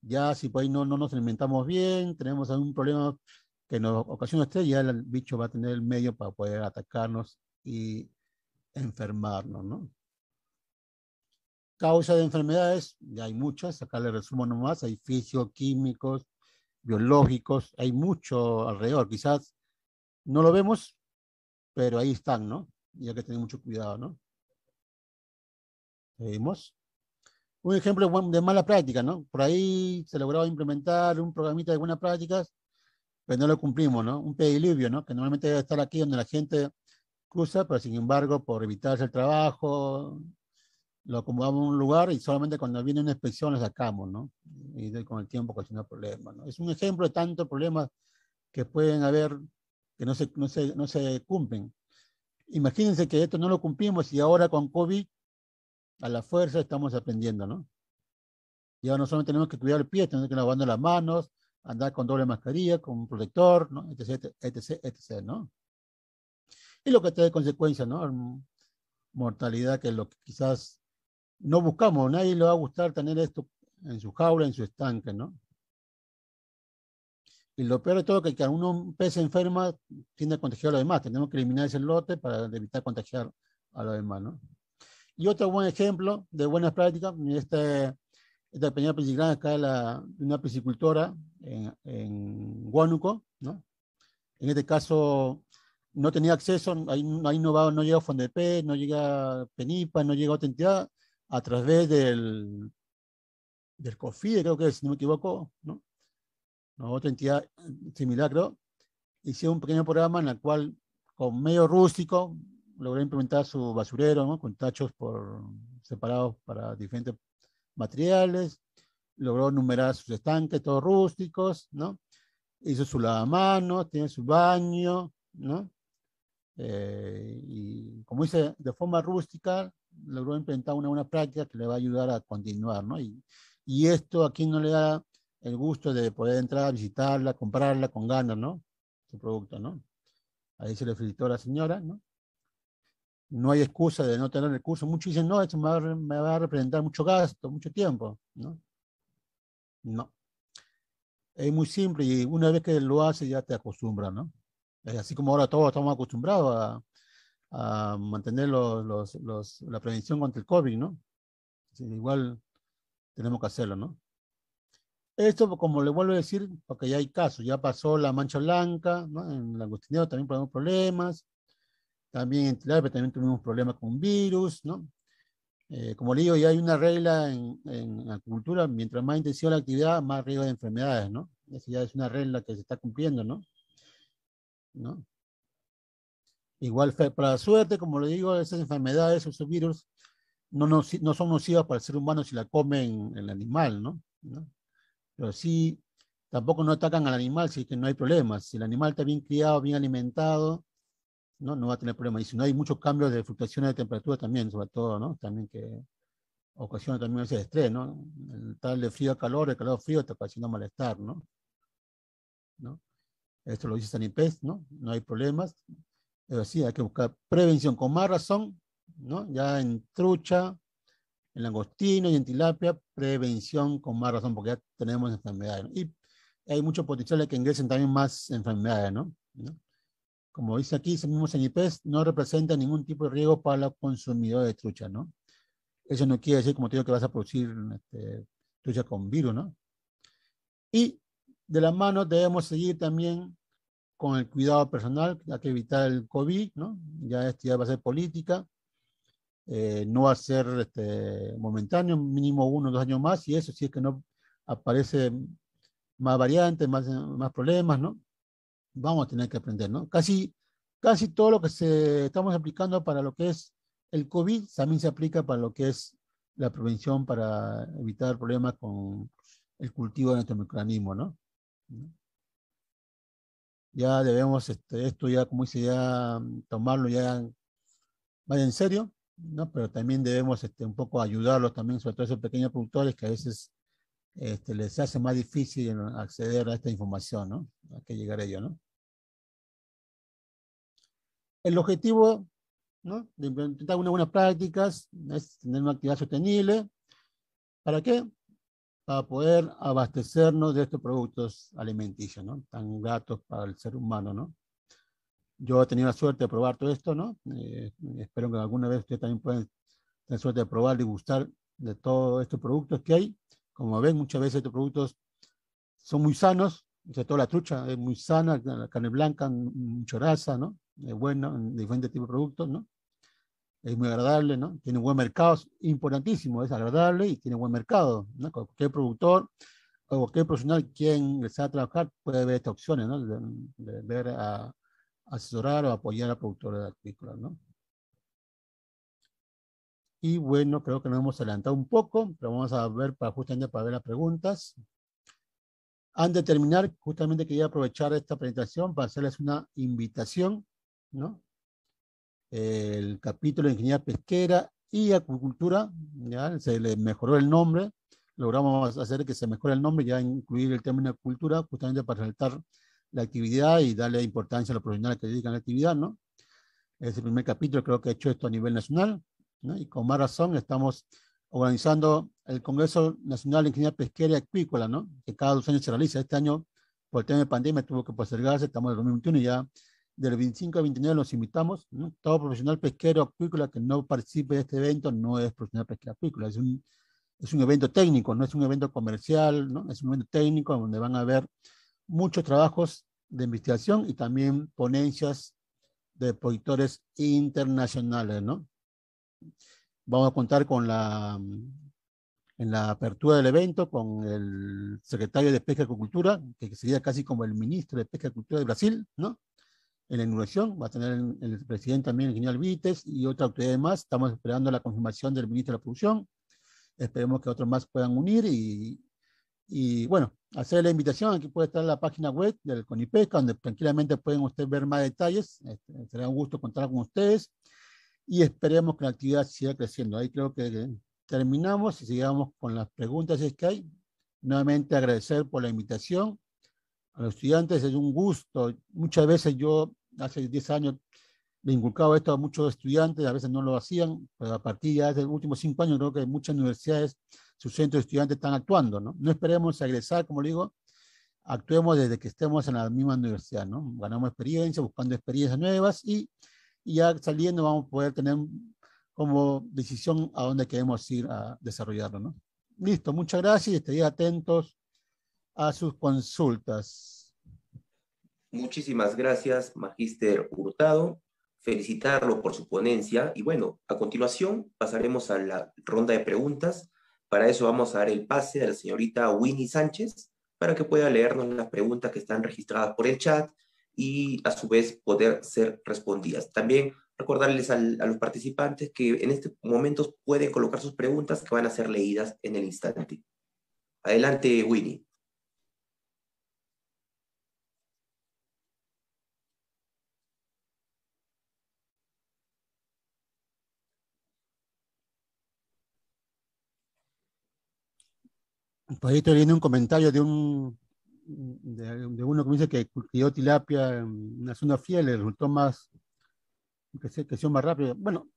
Speaker 2: Ya si no, no nos alimentamos bien, tenemos algún problema que nos ocasiona este, ya el bicho va a tener el medio para poder atacarnos y enfermarnos, ¿no? Causa de enfermedades, ya hay muchas, acá le resumo nomás, hay fisioquímicos, biológicos, hay mucho alrededor, quizás no lo vemos, pero ahí están, ¿no? y hay que tener mucho cuidado, ¿no? Seguimos. Un ejemplo de mala práctica, ¿no? Por ahí se lograba implementar un programita de buenas prácticas, pero no lo cumplimos, ¿no? Un pediluvio, ¿no? Que normalmente debe estar aquí donde la gente cruza, pero sin embargo, por evitarse el trabajo, lo acomodamos en un lugar y solamente cuando viene una inspección lo sacamos, ¿no? Y con el tiempo cuestiona problemas, Es un ejemplo de tantos problemas que pueden haber que no no se, no se cumplen imagínense que esto no lo cumplimos y ahora con COVID a la fuerza estamos aprendiendo, ¿no? Y ahora no solo tenemos que cuidar el pie, tenemos que lavarnos las manos, andar con doble mascarilla, con un protector, ¿no? etc, etc, etc, ¿no? Y lo que trae consecuencia, ¿no? Mortalidad, que es lo que quizás no buscamos, nadie le va a gustar tener esto en su jaula, en su estanque, ¿no? Y lo peor de todo es que cuando uno pese enferma tiende a contagiar a los demás. Tenemos que eliminar ese lote para evitar contagiar a los demás, ¿no? Y otro buen ejemplo de buenas prácticas, este, esta pequeña piscicultura acá de, de una piscicultora en, en Huánuco, ¿no? En este caso no tenía acceso, ahí, no, va, no llega Fondepé, no llega Penipa, no llega otra entidad, a través del, del creo que si no me equivoco, ¿no? otra entidad eh, similar, creo, hice un pequeño programa en el cual, con medio rústico, logró implementar su basurero, ¿no? con tachos por, separados para diferentes materiales, logró numerar sus estanques, todos rústicos, ¿no? Hizo su lavamanos, tiene su baño, ¿no? Eh, y como dice, de forma rústica, logró implementar una, buena práctica que le va a ayudar a continuar, ¿no? Y, y esto aquí no le da el gusto de poder entrar, visitarla, comprarla con ganas, ¿no? Su producto, ¿no? Ahí se le felicitó a la señora, ¿no? No hay excusa de no tener recursos. Muchos dicen, no, esto me va, a, representar mucho gasto, mucho tiempo, ¿no? No. Es muy simple y una vez que lo haces ya te acostumbras, ¿no? Es así como ahora todos estamos acostumbrados a, mantener la prevención contra el COVID, ¿no? igual tenemos que hacerlo, ¿no? Esto, pues, como le vuelvo a decir, porque ya hay casos, ya pasó la mancha blanca, ¿no? en el angostineo también tuvimos problemas, también en Tilarpe también tuvimos problemas con virus, ¿no? Eh, como le digo, ya hay una regla en, la cultura, mientras más intensiva la actividad, más riesgo de enfermedades, ¿no? Esa ya es una regla que se está cumpliendo, ¿no? Igual, para la suerte, como le digo, esas enfermedades, esos virus, no, no, son nocivas para el ser humano si la comen el animal, ¿No? Pero sí, tampoco no atacan al animal, si es que no hay problemas. Si el animal está bien criado, bien alimentado, no, no va a tener problemas. Y si no hay muchos cambios de fluctuaciones de temperatura también, sobre todo, ¿no? También que ocasiona también ese estrés, ¿no? El tal de frío a calor, el calor a frío está ocasiona malestar, ¿no? ¿No? Esto lo dice Sanipest, ¿no? No hay problemas. Pero sí, hay que buscar prevención. Con más razón, ¿no? Ya en trucha, en langostino y en tilapia, prevención con más razón, porque ya tenemos enfermedades. Y hay muchos potenciales que ingresen también más enfermedades, ¿no? Como dice aquí, ese mismo cenipés no representa ningún tipo de riesgo para los consumidores de trucha, ¿no? Eso no quiere decir, como te digo, que vas a producir este, trucha con virus, ¿no? Y de la mano debemos seguir también con el cuidado personal, hay que evitar el COVID, ¿no? Ya esto ya va a ser política, eh, no va a ser este, momentáneo, mínimo uno o dos años más, y eso si es que no aparece más variantes, más, más problemas, ¿no? Vamos a tener que aprender, ¿no? Casi, casi todo lo que se, estamos aplicando para lo que es el COVID también se aplica para lo que es la prevención para evitar problemas con el cultivo de nuestro microorganismo, ¿no? Ya debemos, este, esto ya, como dice, ya tomarlo ya vaya en serio pero también debemos este, un poco ayudarlos también, sobre todo esos pequeños productores que a veces este, les hace más difícil acceder a esta información, ¿no? Hay que llegar a ello, ¿no? El objetivo ¿no? de implementar unas buenas prácticas es tener una actividad sostenible. ¿Para qué? Para poder abastecernos de estos productos alimenticios, ¿no? Tan gratos para el ser humano, ¿no? yo he tenido la suerte de probar todo esto, ¿no? Eh, espero que alguna vez ustedes también puedan tener suerte de probar y gustar de todos estos productos que hay. Como ven, muchas veces estos productos son muy sanos, sobre todo la trucha es muy sana, la carne blanca, mucha raza ¿no? Es bueno, diferentes tipos de productos, ¿no? Es muy agradable, ¿no? Tiene un buen mercado, es importantísimo, es agradable y tiene buen mercado, ¿no? Cualquier productor o cualquier profesional quien desea trabajar puede ver estas opciones, ¿no? de ver a, asesorar o apoyar a productores de ¿no? Y bueno, creo que nos hemos adelantado un poco, pero vamos a ver para, justamente para ver las preguntas. Antes de terminar, justamente quería aprovechar esta presentación para hacerles una invitación, ¿no? El capítulo de Ingeniería Pesquera y Acuicultura, ya se le mejoró el nombre, logramos hacer que se mejore el nombre, ya incluir el término acuicultura, cultura, justamente para resaltar la actividad y darle importancia a los profesionales que dedican a la actividad, ¿no? Es el primer capítulo, creo que ha hecho esto a nivel nacional, ¿no? Y con más razón estamos organizando el Congreso Nacional de Ingeniería Pesquera y Acuícola, ¿no? Que cada dos años se realiza. Este año, por el tema de pandemia, tuvo que postergarse, estamos en el 2021 y ya del 25 al 29 los invitamos, ¿no? Todo profesional pesquero acuícola que no participe de este evento no es profesional pesquero acuícola, es un, es un evento técnico, no es un evento comercial, ¿no? Es un evento técnico donde van a haber muchos trabajos de investigación y también ponencias de proyectores internacionales, ¿no? Vamos a contar con la, en la apertura del evento con el secretario de Pesca y Agricultura, que sería casi como el ministro de Pesca y Agricultura de Brasil, ¿no? En la inauguración va a tener el, presidente también, el general Vites, y otra autoridad más. Estamos esperando la confirmación del ministro de la Producción. Esperemos que otros más puedan unir y, y bueno, hacer la invitación, aquí puede estar la página web del CONIPESCA, donde tranquilamente pueden ustedes ver más detalles. Este, será un gusto contar con ustedes y esperemos que la actividad siga creciendo. Ahí creo que terminamos y sigamos con las preguntas es que hay. Nuevamente agradecer por la invitación. A los estudiantes es un gusto. Muchas veces yo, hace 10 años, le inculcaba esto a muchos estudiantes, a veces no lo hacían, pero a partir ya de los últimos cinco años creo que muchas universidades, sus centros de estudiantes están actuando, ¿no? No esperemos egresar, como digo, actuemos desde que estemos en la misma universidad, ¿no? Ganamos experiencia, buscando experiencias nuevas y, ya saliendo vamos a poder tener como decisión a dónde queremos ir a desarrollarlo, ¿no? Listo, muchas gracias y estéis atentos a sus consultas.
Speaker 1: Muchísimas gracias, Magíster Hurtado felicitarlo por su ponencia y bueno, a continuación pasaremos a la ronda de preguntas. Para eso vamos a dar el pase a la señorita Winnie Sánchez para que pueda leernos las preguntas que están registradas por el chat y a su vez poder ser respondidas. También recordarles a los participantes que en este momento pueden colocar sus preguntas que van a ser leídas en el instante. Adelante, Winnie.
Speaker 2: Pues ahí estoy viendo un comentario de un de, uno que dice que cultivó tilapia en una zona fiel, le resultó más se creció más rápido. Bueno,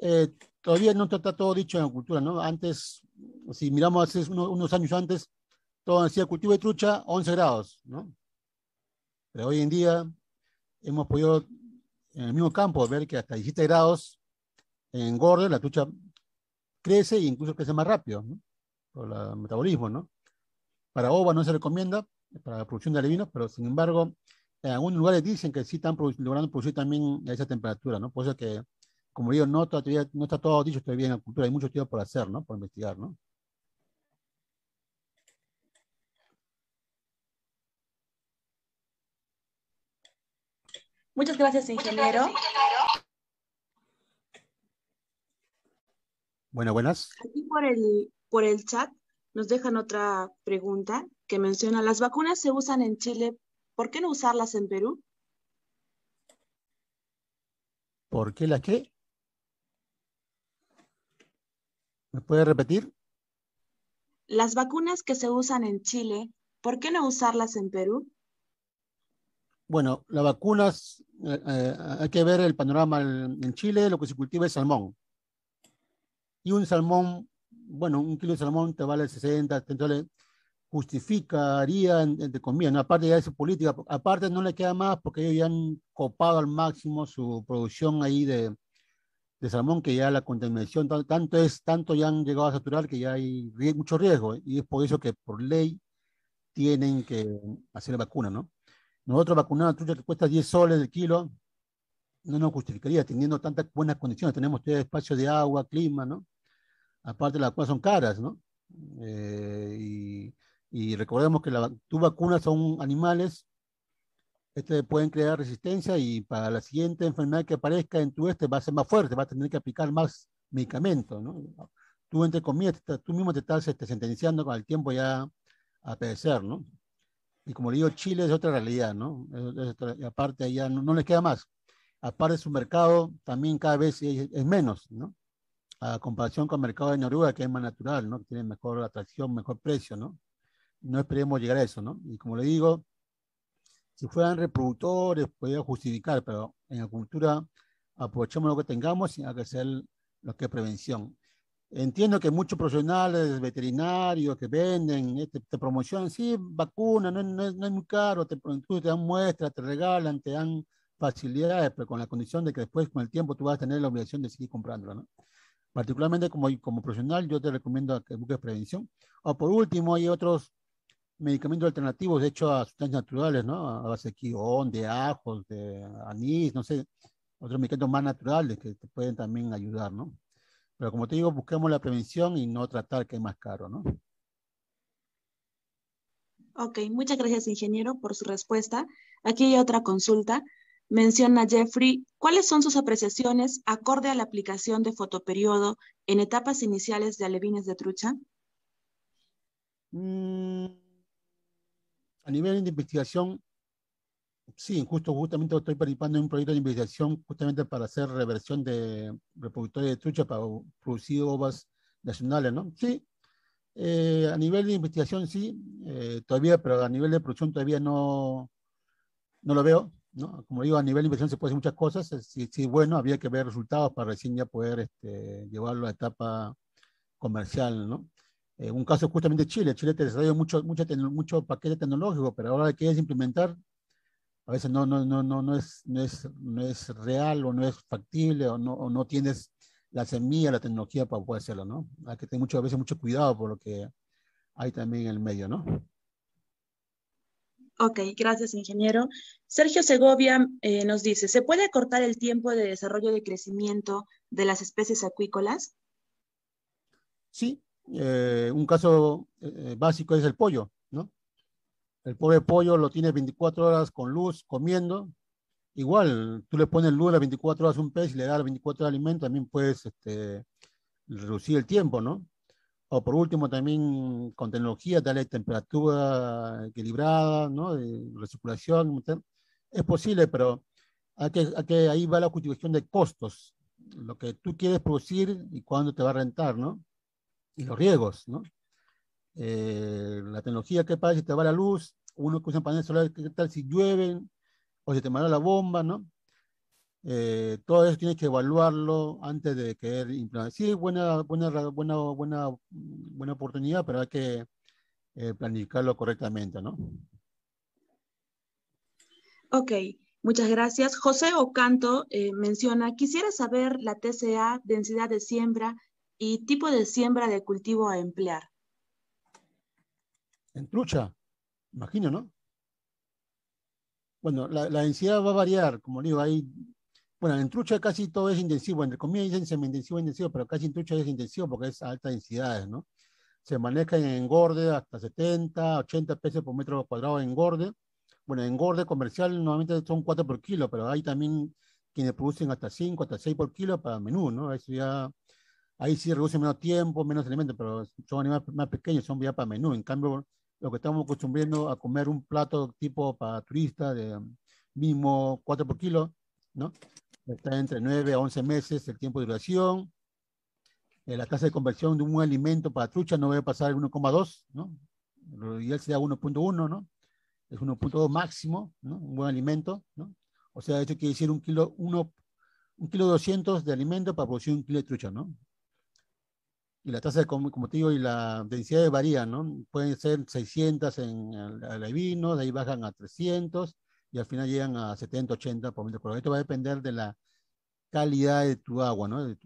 Speaker 2: eh, todavía no está, todo dicho en la cultura, ¿no? Antes, si miramos hace unos, años antes, todo decía cultivo de trucha 11 grados, ¿no? Pero hoy en día hemos podido en el mismo campo ver que hasta 17 grados en engorde la trucha crece e incluso crece más rápido. ¿no? por el metabolismo, ¿no? Para ova no se recomienda, para la producción de alevinos, pero sin embargo, en algunos lugares dicen que sí están logrando producir también a esa temperatura, ¿no? Por eso que, como digo, no, todavía, no está todo dicho todavía en la cultura, hay mucho tiempo por hacer, ¿no? Por investigar, ¿no?
Speaker 3: Muchas gracias, ingeniero. Bueno, buenas. Aquí por el, por el chat nos dejan otra pregunta que menciona, ¿las vacunas se usan en Chile? ¿Por qué no usarlas en Perú?
Speaker 2: ¿Por qué las qué? ¿Me puede repetir?
Speaker 3: Las vacunas que se usan en Chile, ¿por qué no usarlas en Perú?
Speaker 2: Bueno, las vacunas, eh, eh, hay que ver el panorama en Chile, lo que se cultiva es salmón. Y un salmón bueno, un kilo de salmón te vale 60, 70 justificaría, de comillas, ¿no? aparte ya de su política, aparte no le queda más porque ellos ya han copado al máximo su producción ahí de, de salmón, que ya la contaminación tanto es, tanto ya han llegado a saturar que ya hay mucho riesgo, ¿eh? y es por eso que por ley tienen que hacer la vacuna, ¿no? Nosotros vacunar a trucha que cuesta 10 soles el kilo, no nos justificaría teniendo tantas buenas condiciones, tenemos espacio de agua, clima, ¿no? aparte las vacunas son caras, ¿no? Eh, y, recordemos que la, tus vacunas son animales, este pueden crear resistencia y para la siguiente enfermedad que aparezca en tu este va a ser más fuerte, va a tener que aplicar más medicamentos, ¿no? Tú, entre comillas, tú mismo te estás este, sentenciando con el tiempo ya a perecer, ¿no? Y como le digo, Chile es otra realidad, ¿no? aparte ya no, le les queda más. Aparte su mercado también cada vez es menos, ¿no? a comparación con el mercado de Noruega, que es más natural, ¿no? que tiene mejor atracción, mejor precio. ¿no? no esperemos llegar a eso. ¿no? Y como le digo, si fueran reproductores, podría justificar, pero en la cultura aprovechemos lo que tengamos y hay que hacer lo que es prevención. Entiendo que muchos profesionales veterinarios que venden, este, te, promocionan, sí, vacuna, no, es muy caro, te, te dan muestras, te regalan, te dan facilidades, pero con la condición de que después con el tiempo tú vas a tener la obligación de seguir comprándola. ¿no? Particularmente como, como profesional, yo te recomiendo que busques prevención. O por último, hay otros medicamentos alternativos hechos a sustancias naturales, ¿no? A base de quión, de ajos, de anís, no sé, otros medicamentos más naturales que te pueden también ayudar, ¿no? Pero como te digo, busquemos la prevención y no tratar que es más caro, ¿no?
Speaker 3: Ok, muchas gracias, ingeniero, por su respuesta. Aquí hay otra consulta. Menciona Jeffrey cuáles son sus apreciaciones acorde a la aplicación de fotoperiodo en etapas iniciales de alevines de trucha.
Speaker 2: Mm, a nivel de investigación, sí, justo, justamente estoy participando en un proyecto de investigación justamente para hacer reversión de repositorio de trucha para producir ovas nacionales, ¿no? Sí, eh, a nivel de investigación sí, eh, todavía, pero a nivel de producción todavía no, no lo veo. Como digo, a nivel de inversión se puede hacer muchas cosas. Eh, sí bueno, había que ver resultados para recién ya poder este, llevarlo a etapa comercial, ¿no? Eh, un caso justamente Chile. Chile te desarrolla mucho, mucho, mucho paquete tecnológico, pero ahora que quieres implementar, a veces no, no, no, no, no, es, no, es, real o no es factible o no, no tienes la semilla, la tecnología para poder hacerlo, ¿no? Hay que tener muchas veces mucho cuidado por lo que hay también en el medio, ¿no?
Speaker 3: Ok, gracias, ingeniero. Sergio Segovia eh, nos dice, ¿se puede acortar el tiempo de desarrollo de crecimiento de las especies acuícolas?
Speaker 2: Sí, eh, un caso eh, básico es el pollo, ¿no? El pobre pollo lo tiene 24 horas con luz, comiendo. Igual, tú le pones luz a las 24 horas a un pez y le das 24 horas de alimento, también puedes este, reducir el tiempo, ¿no? O por último, también con tecnología, de temperatura equilibrada, ¿no? De recirculación. Es posible, pero hay que, que, ahí va la justificación de costos. Lo que tú quieres producir y cuándo te va a rentar, ¿no? Y los riesgos, ¿no? Eh, la tecnología, ¿qué pasa si te va la luz? Uno que usa paneles solares, ¿qué tal si llueve O si te manda la bomba, ¿no? Eh, todo eso tienes que evaluarlo antes de querer implantar. Sí, buena, buena, buena, buena, buena oportunidad, pero hay que eh, planificarlo correctamente, ¿no?
Speaker 3: Ok, muchas gracias. José Ocanto eh, menciona, quisiera saber la TCA, densidad de siembra y tipo de siembra de cultivo a emplear.
Speaker 2: En trucha, imagino, ¿no? Bueno, la, la densidad va a variar, como digo, hay bueno, en trucha casi todo es intensivo, entre comillas dicen semi-intensivo, intensivo, pero casi en trucha es intensivo porque es alta altas densidades, ¿no? Se maneja en engorde hasta 70, 80 pesos por metro cuadrado de engorde. Bueno, engorde comercial normalmente son 4 por kilo, pero hay también quienes producen hasta 5, hasta 6 por kilo para menú, ¿no? Eso ya, ahí sí reduce menos tiempo, menos elementos pero son animales más pequeños, son ya para menú. En cambio, lo que estamos acostumbrando a comer un plato tipo para turistas de mismo 4 por kilo, ¿no? Está entre 9 a 11 meses el tiempo de duración. Eh, la tasa de conversión de un alimento para trucha no debe pasar el 1,2, ¿no? Lo ideal sería 1.1, ¿no? Es 1.2 máximo, ¿no? Un buen alimento, ¿no? O sea, eso quiere decir un kilo, uno, un kilo 200 de alimento para producir un kilo de trucha, ¿no? y la tasa de, como te digo, y la densidad varía, ¿no? Pueden ser 600 en el, el vino, de ahí bajan a 300, y al final llegan a 70, 80 por metro Esto va a depender de la calidad de tu agua, ¿no? Eh,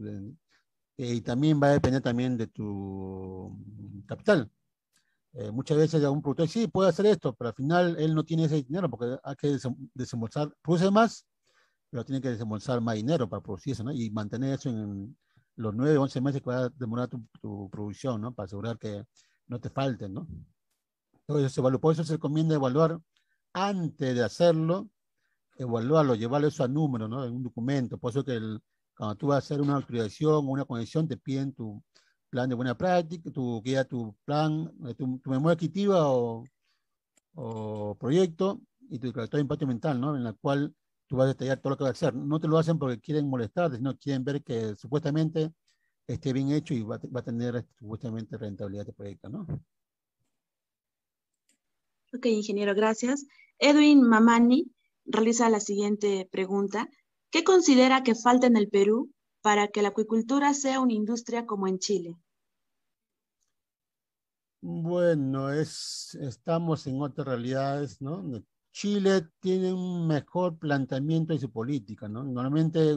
Speaker 2: y también va a depender también de tu capital. Eh, muchas veces algún productor sí puede hacer esto, pero al final él no tiene ese dinero porque hay que desembolsar, produce más, pero tiene que desembolsar más dinero para producir eso, ¿no? Y mantener eso en los 9, 11 meses que va a demorar tu, tu producción, ¿no? Para asegurar que no te falten, ¿no? Entonces, por eso se recomienda evaluar antes de hacerlo, evaluarlo, llevarlo eso a número, ¿no? En un documento. Por eso que cuando tú vas a hacer una autorización o una conexión, te piden tu plan de buena práctica, tu guía, tu plan, eh, tu, memoria adquisitiva o, proyecto y tu declaración de impacto mental, ¿no? En la cual tú vas a detallar todo lo que vas a hacer. No te lo hacen porque quieren molestarte, sino quieren ver que supuestamente esté bien hecho y va, va a tener este, supuestamente rentabilidad de este proyecto, ¿no?
Speaker 3: Ok, ingeniero, gracias. Edwin Mamani realiza la siguiente pregunta. ¿Qué considera que falta en el Perú para que la acuicultura sea una industria como en Chile?
Speaker 2: Bueno, es, estamos en otras realidades, ¿no? Chile tiene un mejor planteamiento en su política, ¿no? Normalmente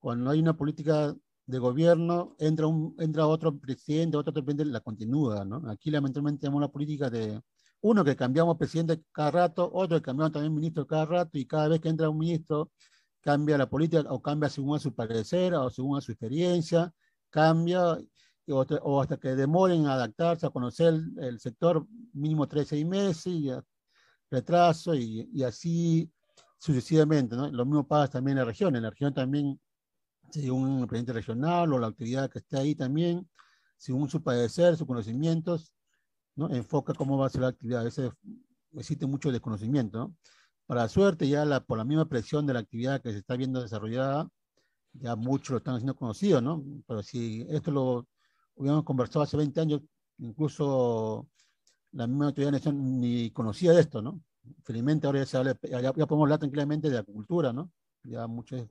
Speaker 2: cuando hay una política de gobierno, entra, un, entra otro presidente, otro presidente la continúa, ¿no? Aquí lamentablemente tenemos una política de, uno que cambiamos presidente cada rato, otro que cambiamos también ministro cada rato, y cada vez que entra un ministro cambia la política o cambia según a su parecer o según a su experiencia, cambia o, hasta que demoren a adaptarse, a conocer el, sector mínimo seis meses, y retraso y, así sucesivamente. Lo mismo pasa también en la región. En la región también, según el presidente regional o la autoridad que esté ahí también, según su parecer, sus conocimientos, Enfoca cómo va a ser la actividad. A veces existe mucho desconocimiento, ¿no? Para suerte, ya la, por la misma presión de la actividad que se está viendo desarrollada, ya muchos lo están haciendo conocido, ¿no? Pero si esto lo hubiéramos conversado hace 20 años, incluso la misma autoridad ni conocía de esto, ¿no? Felizmente ahora ya se habla, ya, podemos hablar tranquilamente de la cultura, ¿no? Ya muchos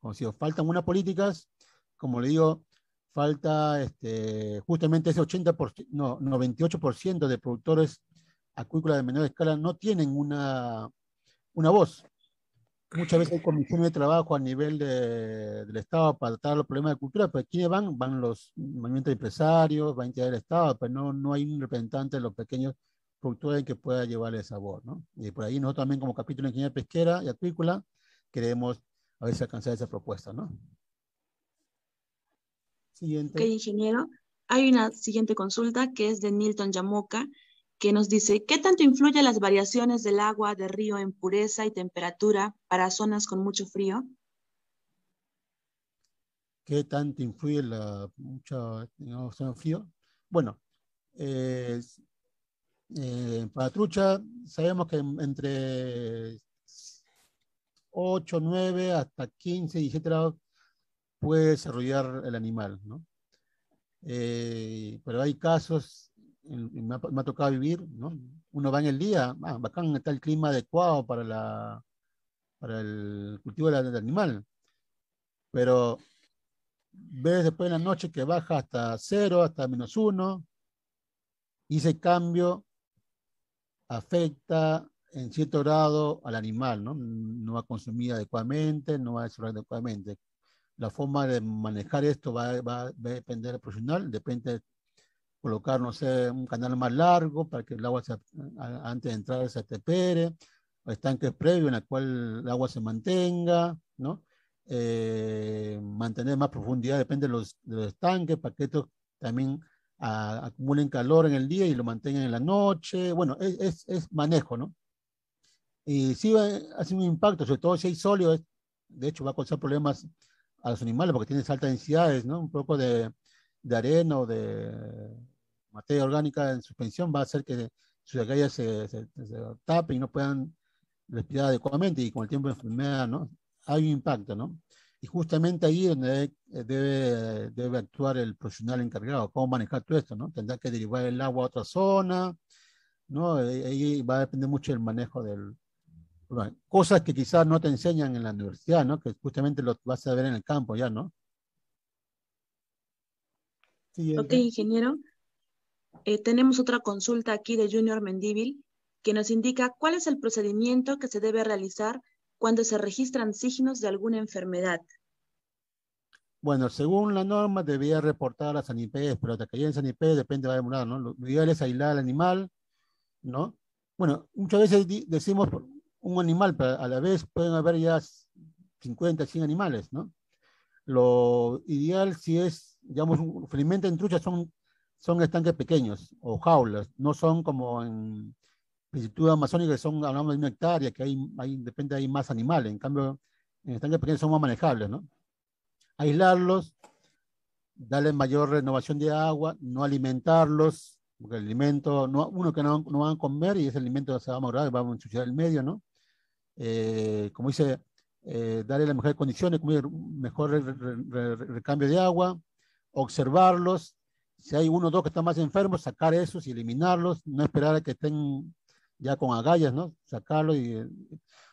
Speaker 2: conocidos. Faltan unas políticas, como le digo, falta este, justamente ese 80%, no, 98% de productores acuícolas de menor escala no tienen una, una voz. Muchas veces hay comisiones de trabajo a nivel de, del Estado para tratar los problemas de cultura, pero ¿quiénes van? Van los movimientos empresarios, va a entidad del Estado, pero no, no hay un representante de los pequeños productores que pueda llevarle sabor. ¿no? Y por ahí nosotros también como capítulo de ingeniería pesquera y acuícola queremos a veces alcanzar esa propuesta. ¿no? Siguiente.
Speaker 3: Ok, ingeniero. Hay una siguiente consulta que es de Nilton Yamoca, que nos dice, ¿qué tanto influyen las variaciones del agua de río en pureza y temperatura para zonas con mucho frío?
Speaker 2: ¿Qué tanto influye la mucha zona frío? Bueno, eh, para trucha sabemos que entre 8, 9 hasta 15, 17 grados puede desarrollar el animal, ¿no? Eh, pero hay casos, me ha, tocado vivir, ¿no? Uno va en el día, ah, bacán, está el clima adecuado para, la, el cultivo del animal, pero ves después en la noche que baja hasta cero, hasta menos uno, y ese cambio afecta en cierto grado al animal, ¿no? No va a consumir adecuadamente, no va a desarrollar adecuadamente la forma de manejar esto va, va, a depender del profesional, depende colocar, no sé, un canal más largo para que el agua antes de entrar se atepere, o estanques previos en el cual el agua se mantenga, ¿no? Eh, mantener más profundidad, depende de los, estanques, para que estos también acumulen calor en el día y lo mantengan en la noche, bueno, es, es, manejo, ¿no? Y sí va, eh, hace un impacto, sobre todo si hay sólido, de hecho va a causar problemas a los animales porque tienes altas densidades, ¿no? Un poco de, de arena o de materia orgánica en suspensión va a hacer que sus agallas se, se, tapen y no puedan respirar adecuadamente y con el tiempo de enfermedad, ¿no? Hay un impacto, ¿no? Y justamente ahí donde debe, debe actuar el profesional encargado, cómo manejar todo esto, ¿no? Tendrá que derivar el agua a otra zona, ¿no? Ahí va a depender mucho el manejo del, cosas que quizás no te enseñan en la universidad, ¿no? Que justamente lo vas a ver en el campo ya, ¿no? ok,
Speaker 3: ingeniero. Eh, tenemos otra consulta aquí de Junior Mendíbil que nos indica cuál es el procedimiento que se debe realizar cuando se registran signos de alguna enfermedad.
Speaker 2: Bueno, según la norma debía reportar a Sanipés, pero hasta que llegue en Sanipés depende, va a demorar, ¿no? Lo ideal es aislar al animal, ¿no? Bueno, muchas veces decimos, un animal, a la vez pueden haber ya 50, 100 animales, ¿no? Lo ideal si es, digamos, felizmente en trucha son, son estanques pequeños o jaulas, no son como en piscicultura amazónica que son, hablamos de una hectárea, que hay, hay, depende, hay más animales, en cambio en estanques pequeños son más manejables, ¿no? Aislarlos, darle mayor renovación de agua, no alimentarlos, porque el alimento, no, uno que no, no van a comer y ese alimento se va a morar, va a ensuciar el medio, ¿no? Eh, como dice, eh, darle las mejores condiciones, mejor recambio de agua, observarlos. Si hay uno o dos que están más enfermos, sacar esos y eliminarlos, no esperar a que estén ya con agallas, ¿no? Sacarlos y,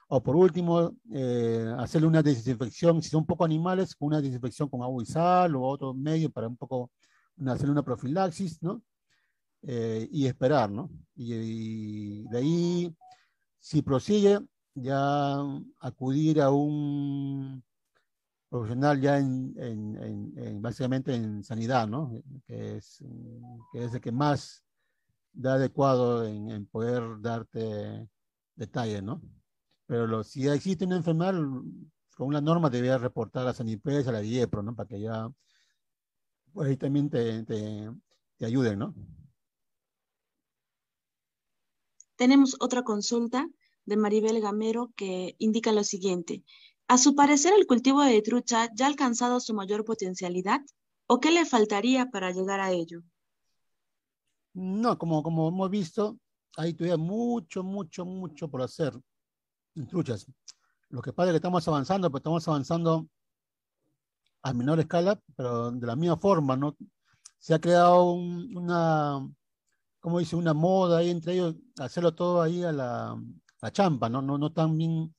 Speaker 2: o por último, eh, hacerle una desinfección, si son poco animales, una desinfección con agua y sal o otro medio para un poco hacerle una profilaxis, ¿no? y esperar, ¿no? y, de ahí, si prosigue, ya acudir a un profesional ya en, básicamente en sanidad, ¿no? Que es, que es el que más da adecuado en, poder darte detalles, ¿no? Pero si existe una enfermedad, con las norma debería reportar a Sanipres, a la IEPRO ¿no? Para que ya pues ahí también te, te, te ayuden, ¿no?
Speaker 3: Tenemos otra consulta de Maribel Gamero que indica lo siguiente. A su parecer, el cultivo de trucha ya ha alcanzado su mayor potencialidad o qué le faltaría para llegar a ello?
Speaker 2: No, como, como hemos visto, hay todavía mucho, mucho, mucho por hacer en truchas. Lo que pasa es que estamos avanzando, pero pues estamos avanzando a menor escala, pero de la misma forma, ¿no? Se ha creado una, como dice? Una moda ahí entre ellos, hacerlo todo ahí a la, la champa, ¿no? No, no tan bien,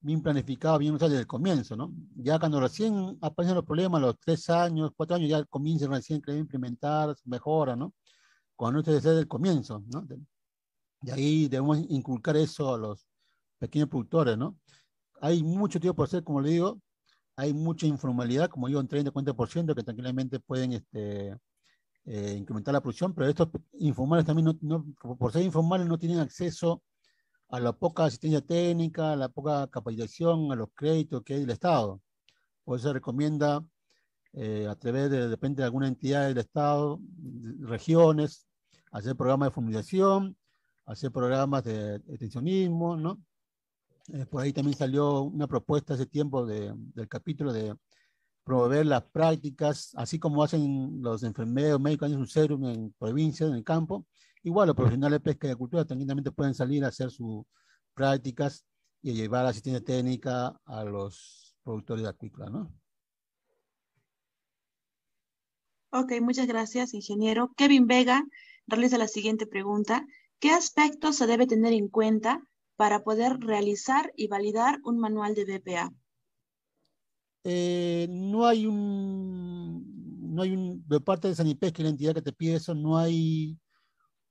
Speaker 2: bien planificado, bien desde el comienzo, ¿no? Ya cuando recién aparecen los problemas, los tres años, cuatro años, ya comienzan recién a implementar, mejora, ¿no? Cuando ustedes desde el comienzo, ¿no? De, ahí debemos inculcar eso a los pequeños productores, ¿no? Hay mucho tiempo por hacer, como le digo, hay mucha informalidad, como digo, un 30-40% que tranquilamente pueden este, eh, incrementar la producción, pero estos informales también, no, por ser informales, no tienen acceso a la poca asistencia técnica, a la poca capacitación, a los créditos que hay del Estado. Por eso se recomienda eh, a través de, depende de alguna entidad del Estado, regiones, hacer programas de formulación, hacer programas de extensionismo, ¿no? Eh, por ahí también salió una propuesta hace tiempo del capítulo de promover las prácticas, así como hacen los enfermeros, médicos, en un serum en provincias, en el campo, Igual los profesionales de pesca y acuicultura tranquilamente pueden salir a hacer sus prácticas y llevar asistencia técnica a los productores de acuícola, ¿no?
Speaker 3: Ok, muchas gracias, ingeniero. Kevin Vega realiza la siguiente pregunta. ¿Qué aspectos se debe tener en cuenta para poder realizar y validar un manual de BPA? Eh, no hay un,
Speaker 2: no hay un, de parte de Sanipesca, la entidad que te pide eso, no hay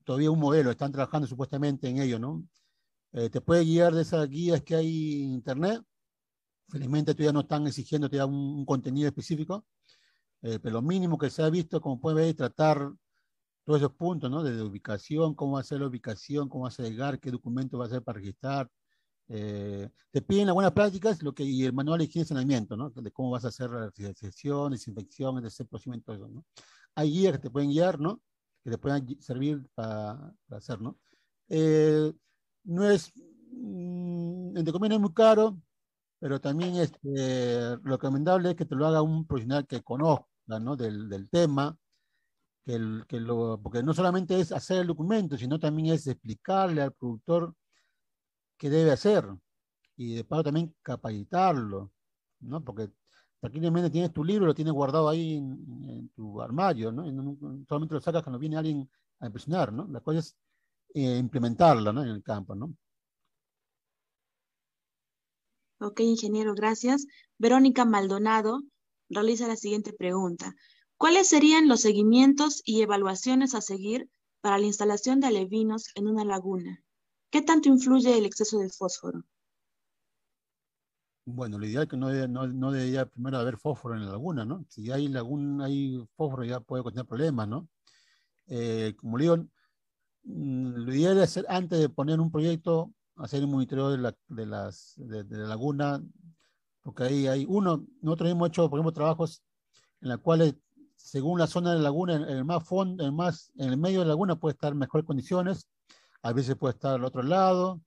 Speaker 2: todavía un modelo, están trabajando supuestamente en ello, ¿no? Eh, te puede guiar de esas guías que hay en Internet. Felizmente todavía no están exigiendo un, un contenido específico, eh, pero lo mínimo que se ha visto, como pueden ver, es tratar todos esos puntos, ¿no? De ubicación, cómo va a ser la ubicación, cómo va a llegar, qué documento va a ser para registrar. Eh, te piden las buenas prácticas lo que, y el manual de higiene y saneamiento, ¿no? De cómo vas a hacer la desinfección, desinfección, ese procedimiento, eso, ¿no? Hay guías que te pueden guiar, ¿no? que puedan servir para, hacerlo hacer, ¿no? Eh, no es, mm, entre comillas, es muy caro, pero también este, lo recomendable es que te lo haga un profesional que conozca, ¿no? Del, tema, que, que lo, porque no solamente es hacer el documento, sino también es explicarle al productor qué debe hacer y de paso también capacitarlo, ¿no? Porque tranquilamente tienes tu libro, lo tienes guardado ahí en, tu armario, ¿no? solamente lo sacas cuando viene alguien a impresionar, ¿no? La cosa es eh, implementarla, ¿no? En el campo, ¿no?
Speaker 3: Ok, ingeniero, gracias. Verónica Maldonado realiza la siguiente pregunta. ¿Cuáles serían los seguimientos y evaluaciones a seguir para la instalación de alevinos en una laguna? ¿Qué tanto influye el exceso de fósforo?
Speaker 2: bueno, lo ideal es que no, no, debería primero haber fósforo en la laguna, ¿no? Si hay laguna, hay fósforo, ya puede tener problemas, ¿no? Eh, como le digo, mm, lo ideal es hacer, antes de poner un proyecto, hacer un monitoreo de la, de las, de, la laguna, porque ahí hay uno, nosotros hemos hecho, por ejemplo, trabajos en los cuales, según la zona de la laguna, en el más fondo, en, más, en el medio de la laguna puede estar en mejores condiciones, a veces puede estar al otro lado,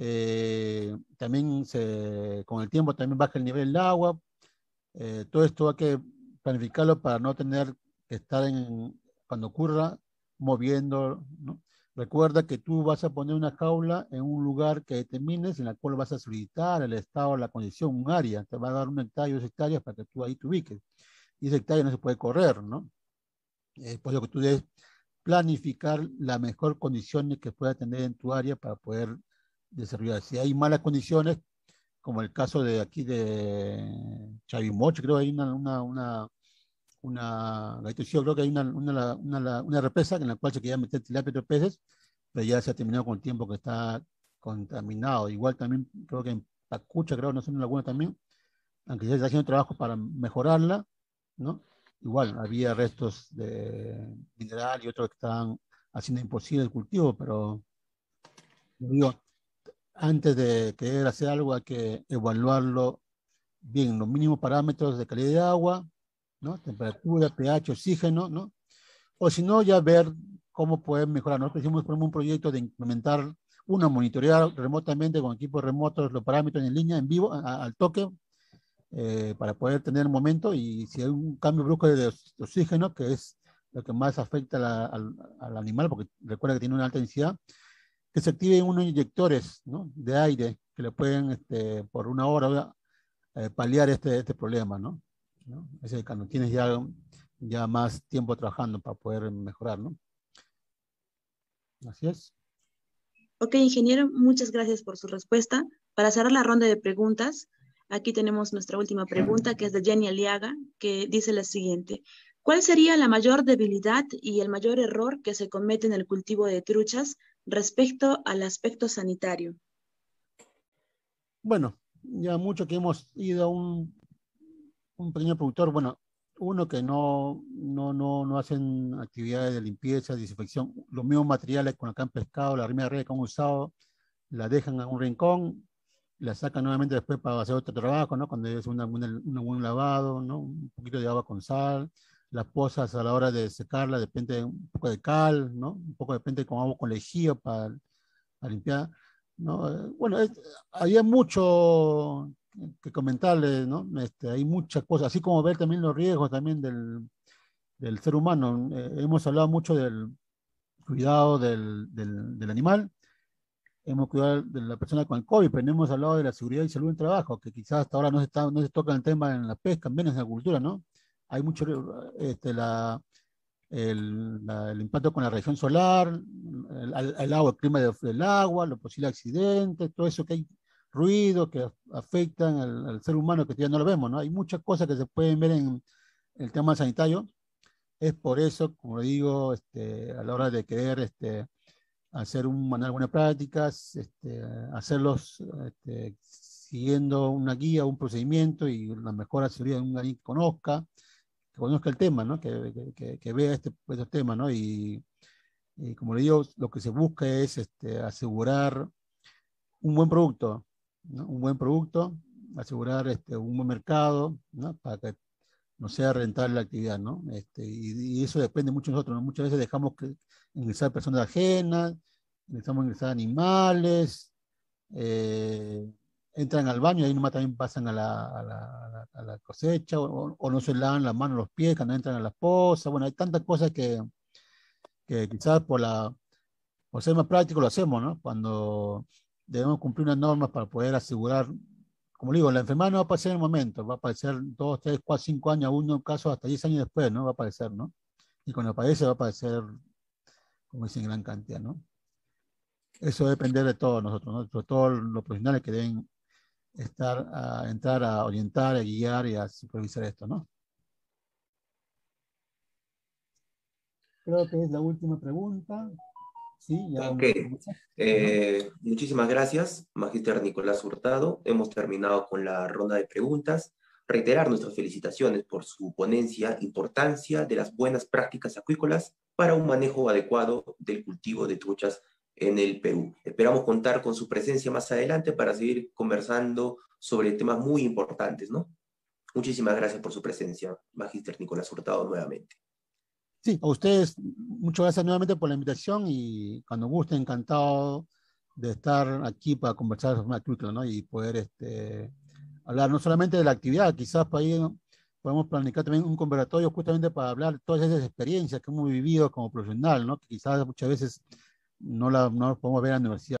Speaker 2: eh, también se, con el tiempo también baja el nivel del agua. Eh, todo esto hay que planificarlo para no tener que estar en, cuando ocurra moviendo. Recuerda que tú vas a poner una jaula en un lugar que determines, en la cual vas a solicitar el estado, la condición, un área. Te va a dar un hectárea, dos hectáreas para que tú ahí te ubiques. Y esa hectárea no se puede correr, ¿no? por lo que tú debes planificar las mejores condiciones que pueda tener en tu área para poder si hay malas condiciones, como el caso de aquí de Chavimoch, creo que hay una, una, una, creo que hay una, represa en la cual se quería meter tilapia de peces, pero ya se ha terminado con el tiempo que está contaminado. Igual también creo que en Pacucha, creo, no sé, en laguna también, aunque ya se está haciendo trabajo para mejorarla, ¿no? Igual había restos de mineral y otros que estaban haciendo imposible el cultivo, pero antes de querer hacer algo hay que evaluarlo bien, los mínimos parámetros de calidad de agua, ¿no? temperatura, pH, oxígeno, ¿no? o si no, ya ver cómo pueden mejorar. Nosotros hicimos un proyecto de implementar una, monitorear remotamente con equipos remotos los parámetros en línea, en vivo, al toque, eh, para poder tener el momento y si hay un cambio brusco de oxígeno, que es lo que más afecta al, al, animal, porque recuerda que tiene una alta densidad, se activen unos inyectores ¿no? de aire que le pueden, este, por una hora, eh, paliar este, este problema, ¿no? ¿no? Es decir, cuando tienes ya, ya más tiempo trabajando para poder mejorar, ¿no? Así es.
Speaker 3: Ok, ingeniero, muchas gracias por su respuesta. Para cerrar la ronda de preguntas, aquí tenemos nuestra última pregunta, que es de Jenny Aliaga, que dice la siguiente. ¿Cuál sería la mayor debilidad y el mayor error que se comete en el cultivo de truchas respecto al aspecto sanitario? Bueno, ya
Speaker 2: mucho que hemos ido a un, un pequeño productor, bueno, uno que no, no, no, no hacen actividades de limpieza, desinfección, los mismos materiales con los que han pescado, la rima de red que han usado, la dejan en un rincón, la sacan nuevamente después para hacer otro trabajo, ¿no? Cuando es un lavado, ¿no? Un poquito de agua con sal, las pozas a la hora de secarla, depende un poco de cal, ¿no? Un poco depende cómo hago con lejía para, limpiar, ¿no? Eh, bueno, hay había mucho que comentarles, ¿no? Este, hay muchas cosas, así como ver también los riesgos también del, del ser humano. Eh, hemos hablado mucho del cuidado del, del, animal, hemos cuidado de la persona con el COVID, pero hemos hablado de la seguridad y salud en trabajo, que quizás hasta ahora no se, está, no se toca el tema en la pesca, menos en la cultura, ¿no? hay mucho este, el, impacto con la región solar, el, agua, el clima del, agua, los posibles accidentes, todo eso que hay ruido que afecta al, ser humano que todavía no lo vemos, ¿no? Hay muchas cosas que se pueden ver en el tema sanitario. Es por eso, como digo, este, a la hora de querer este, hacer un, algunas prácticas, este, hacerlos siguiendo una guía, un procedimiento y la mejor asesoría de un alguien que conozca, conozca el tema, ¿no? que, que, vea este, estos temas. ¿no? Y, y, como le digo, lo que se busca es este, asegurar un buen producto, un buen producto, asegurar este, un buen mercado ¿no? para que no sea rentable la actividad. ¿no? Este, y, eso depende mucho de nosotros. Muchas veces dejamos que ingresar personas ajenas, dejamos ingresar animales. Eh, entran al baño, ahí nomás también pasan a la, cosecha, o, no se lavan las manos, los pies cuando entran a las posas Bueno, hay tantas cosas que, quizás por, la, ser más práctico lo hacemos, ¿no? Cuando debemos cumplir unas normas para poder asegurar, como digo, la enfermedad no va a aparecer en el momento, va a aparecer dos, tres, cuatro, cinco años, uno caso hasta diez años después, ¿no? Va a aparecer, ¿no? Y cuando aparece va a aparecer, como dicen, gran cantidad, ¿no? Eso depende de todos nosotros, ¿no? todos los profesionales que deben estar, a entrar a orientar, a guiar y a supervisar esto, ¿no? Creo que es la última pregunta. Sí, ya ok.
Speaker 1: Eh, muchísimas gracias, Magister Nicolás Hurtado. Hemos terminado con la ronda de preguntas. Reiterar nuestras felicitaciones por su ponencia, importancia de las buenas prácticas acuícolas para un manejo adecuado del cultivo de truchas en el Perú. Esperamos contar con su presencia más adelante para seguir conversando sobre temas muy importantes, ¿no? Muchísimas gracias por su presencia, Magíster Nicolás Hurtado, nuevamente.
Speaker 2: Sí, a ustedes muchas gracias nuevamente por la invitación y cuando guste, encantado de estar aquí para conversar con MacCurriculum ¿no? y poder este, hablar no solamente de la actividad, quizás para ahí podemos planificar también un conversatorio justamente para hablar todas esas experiencias que hemos vivido como profesional, ¿no? quizás muchas veces no la no podemos ver en la universidad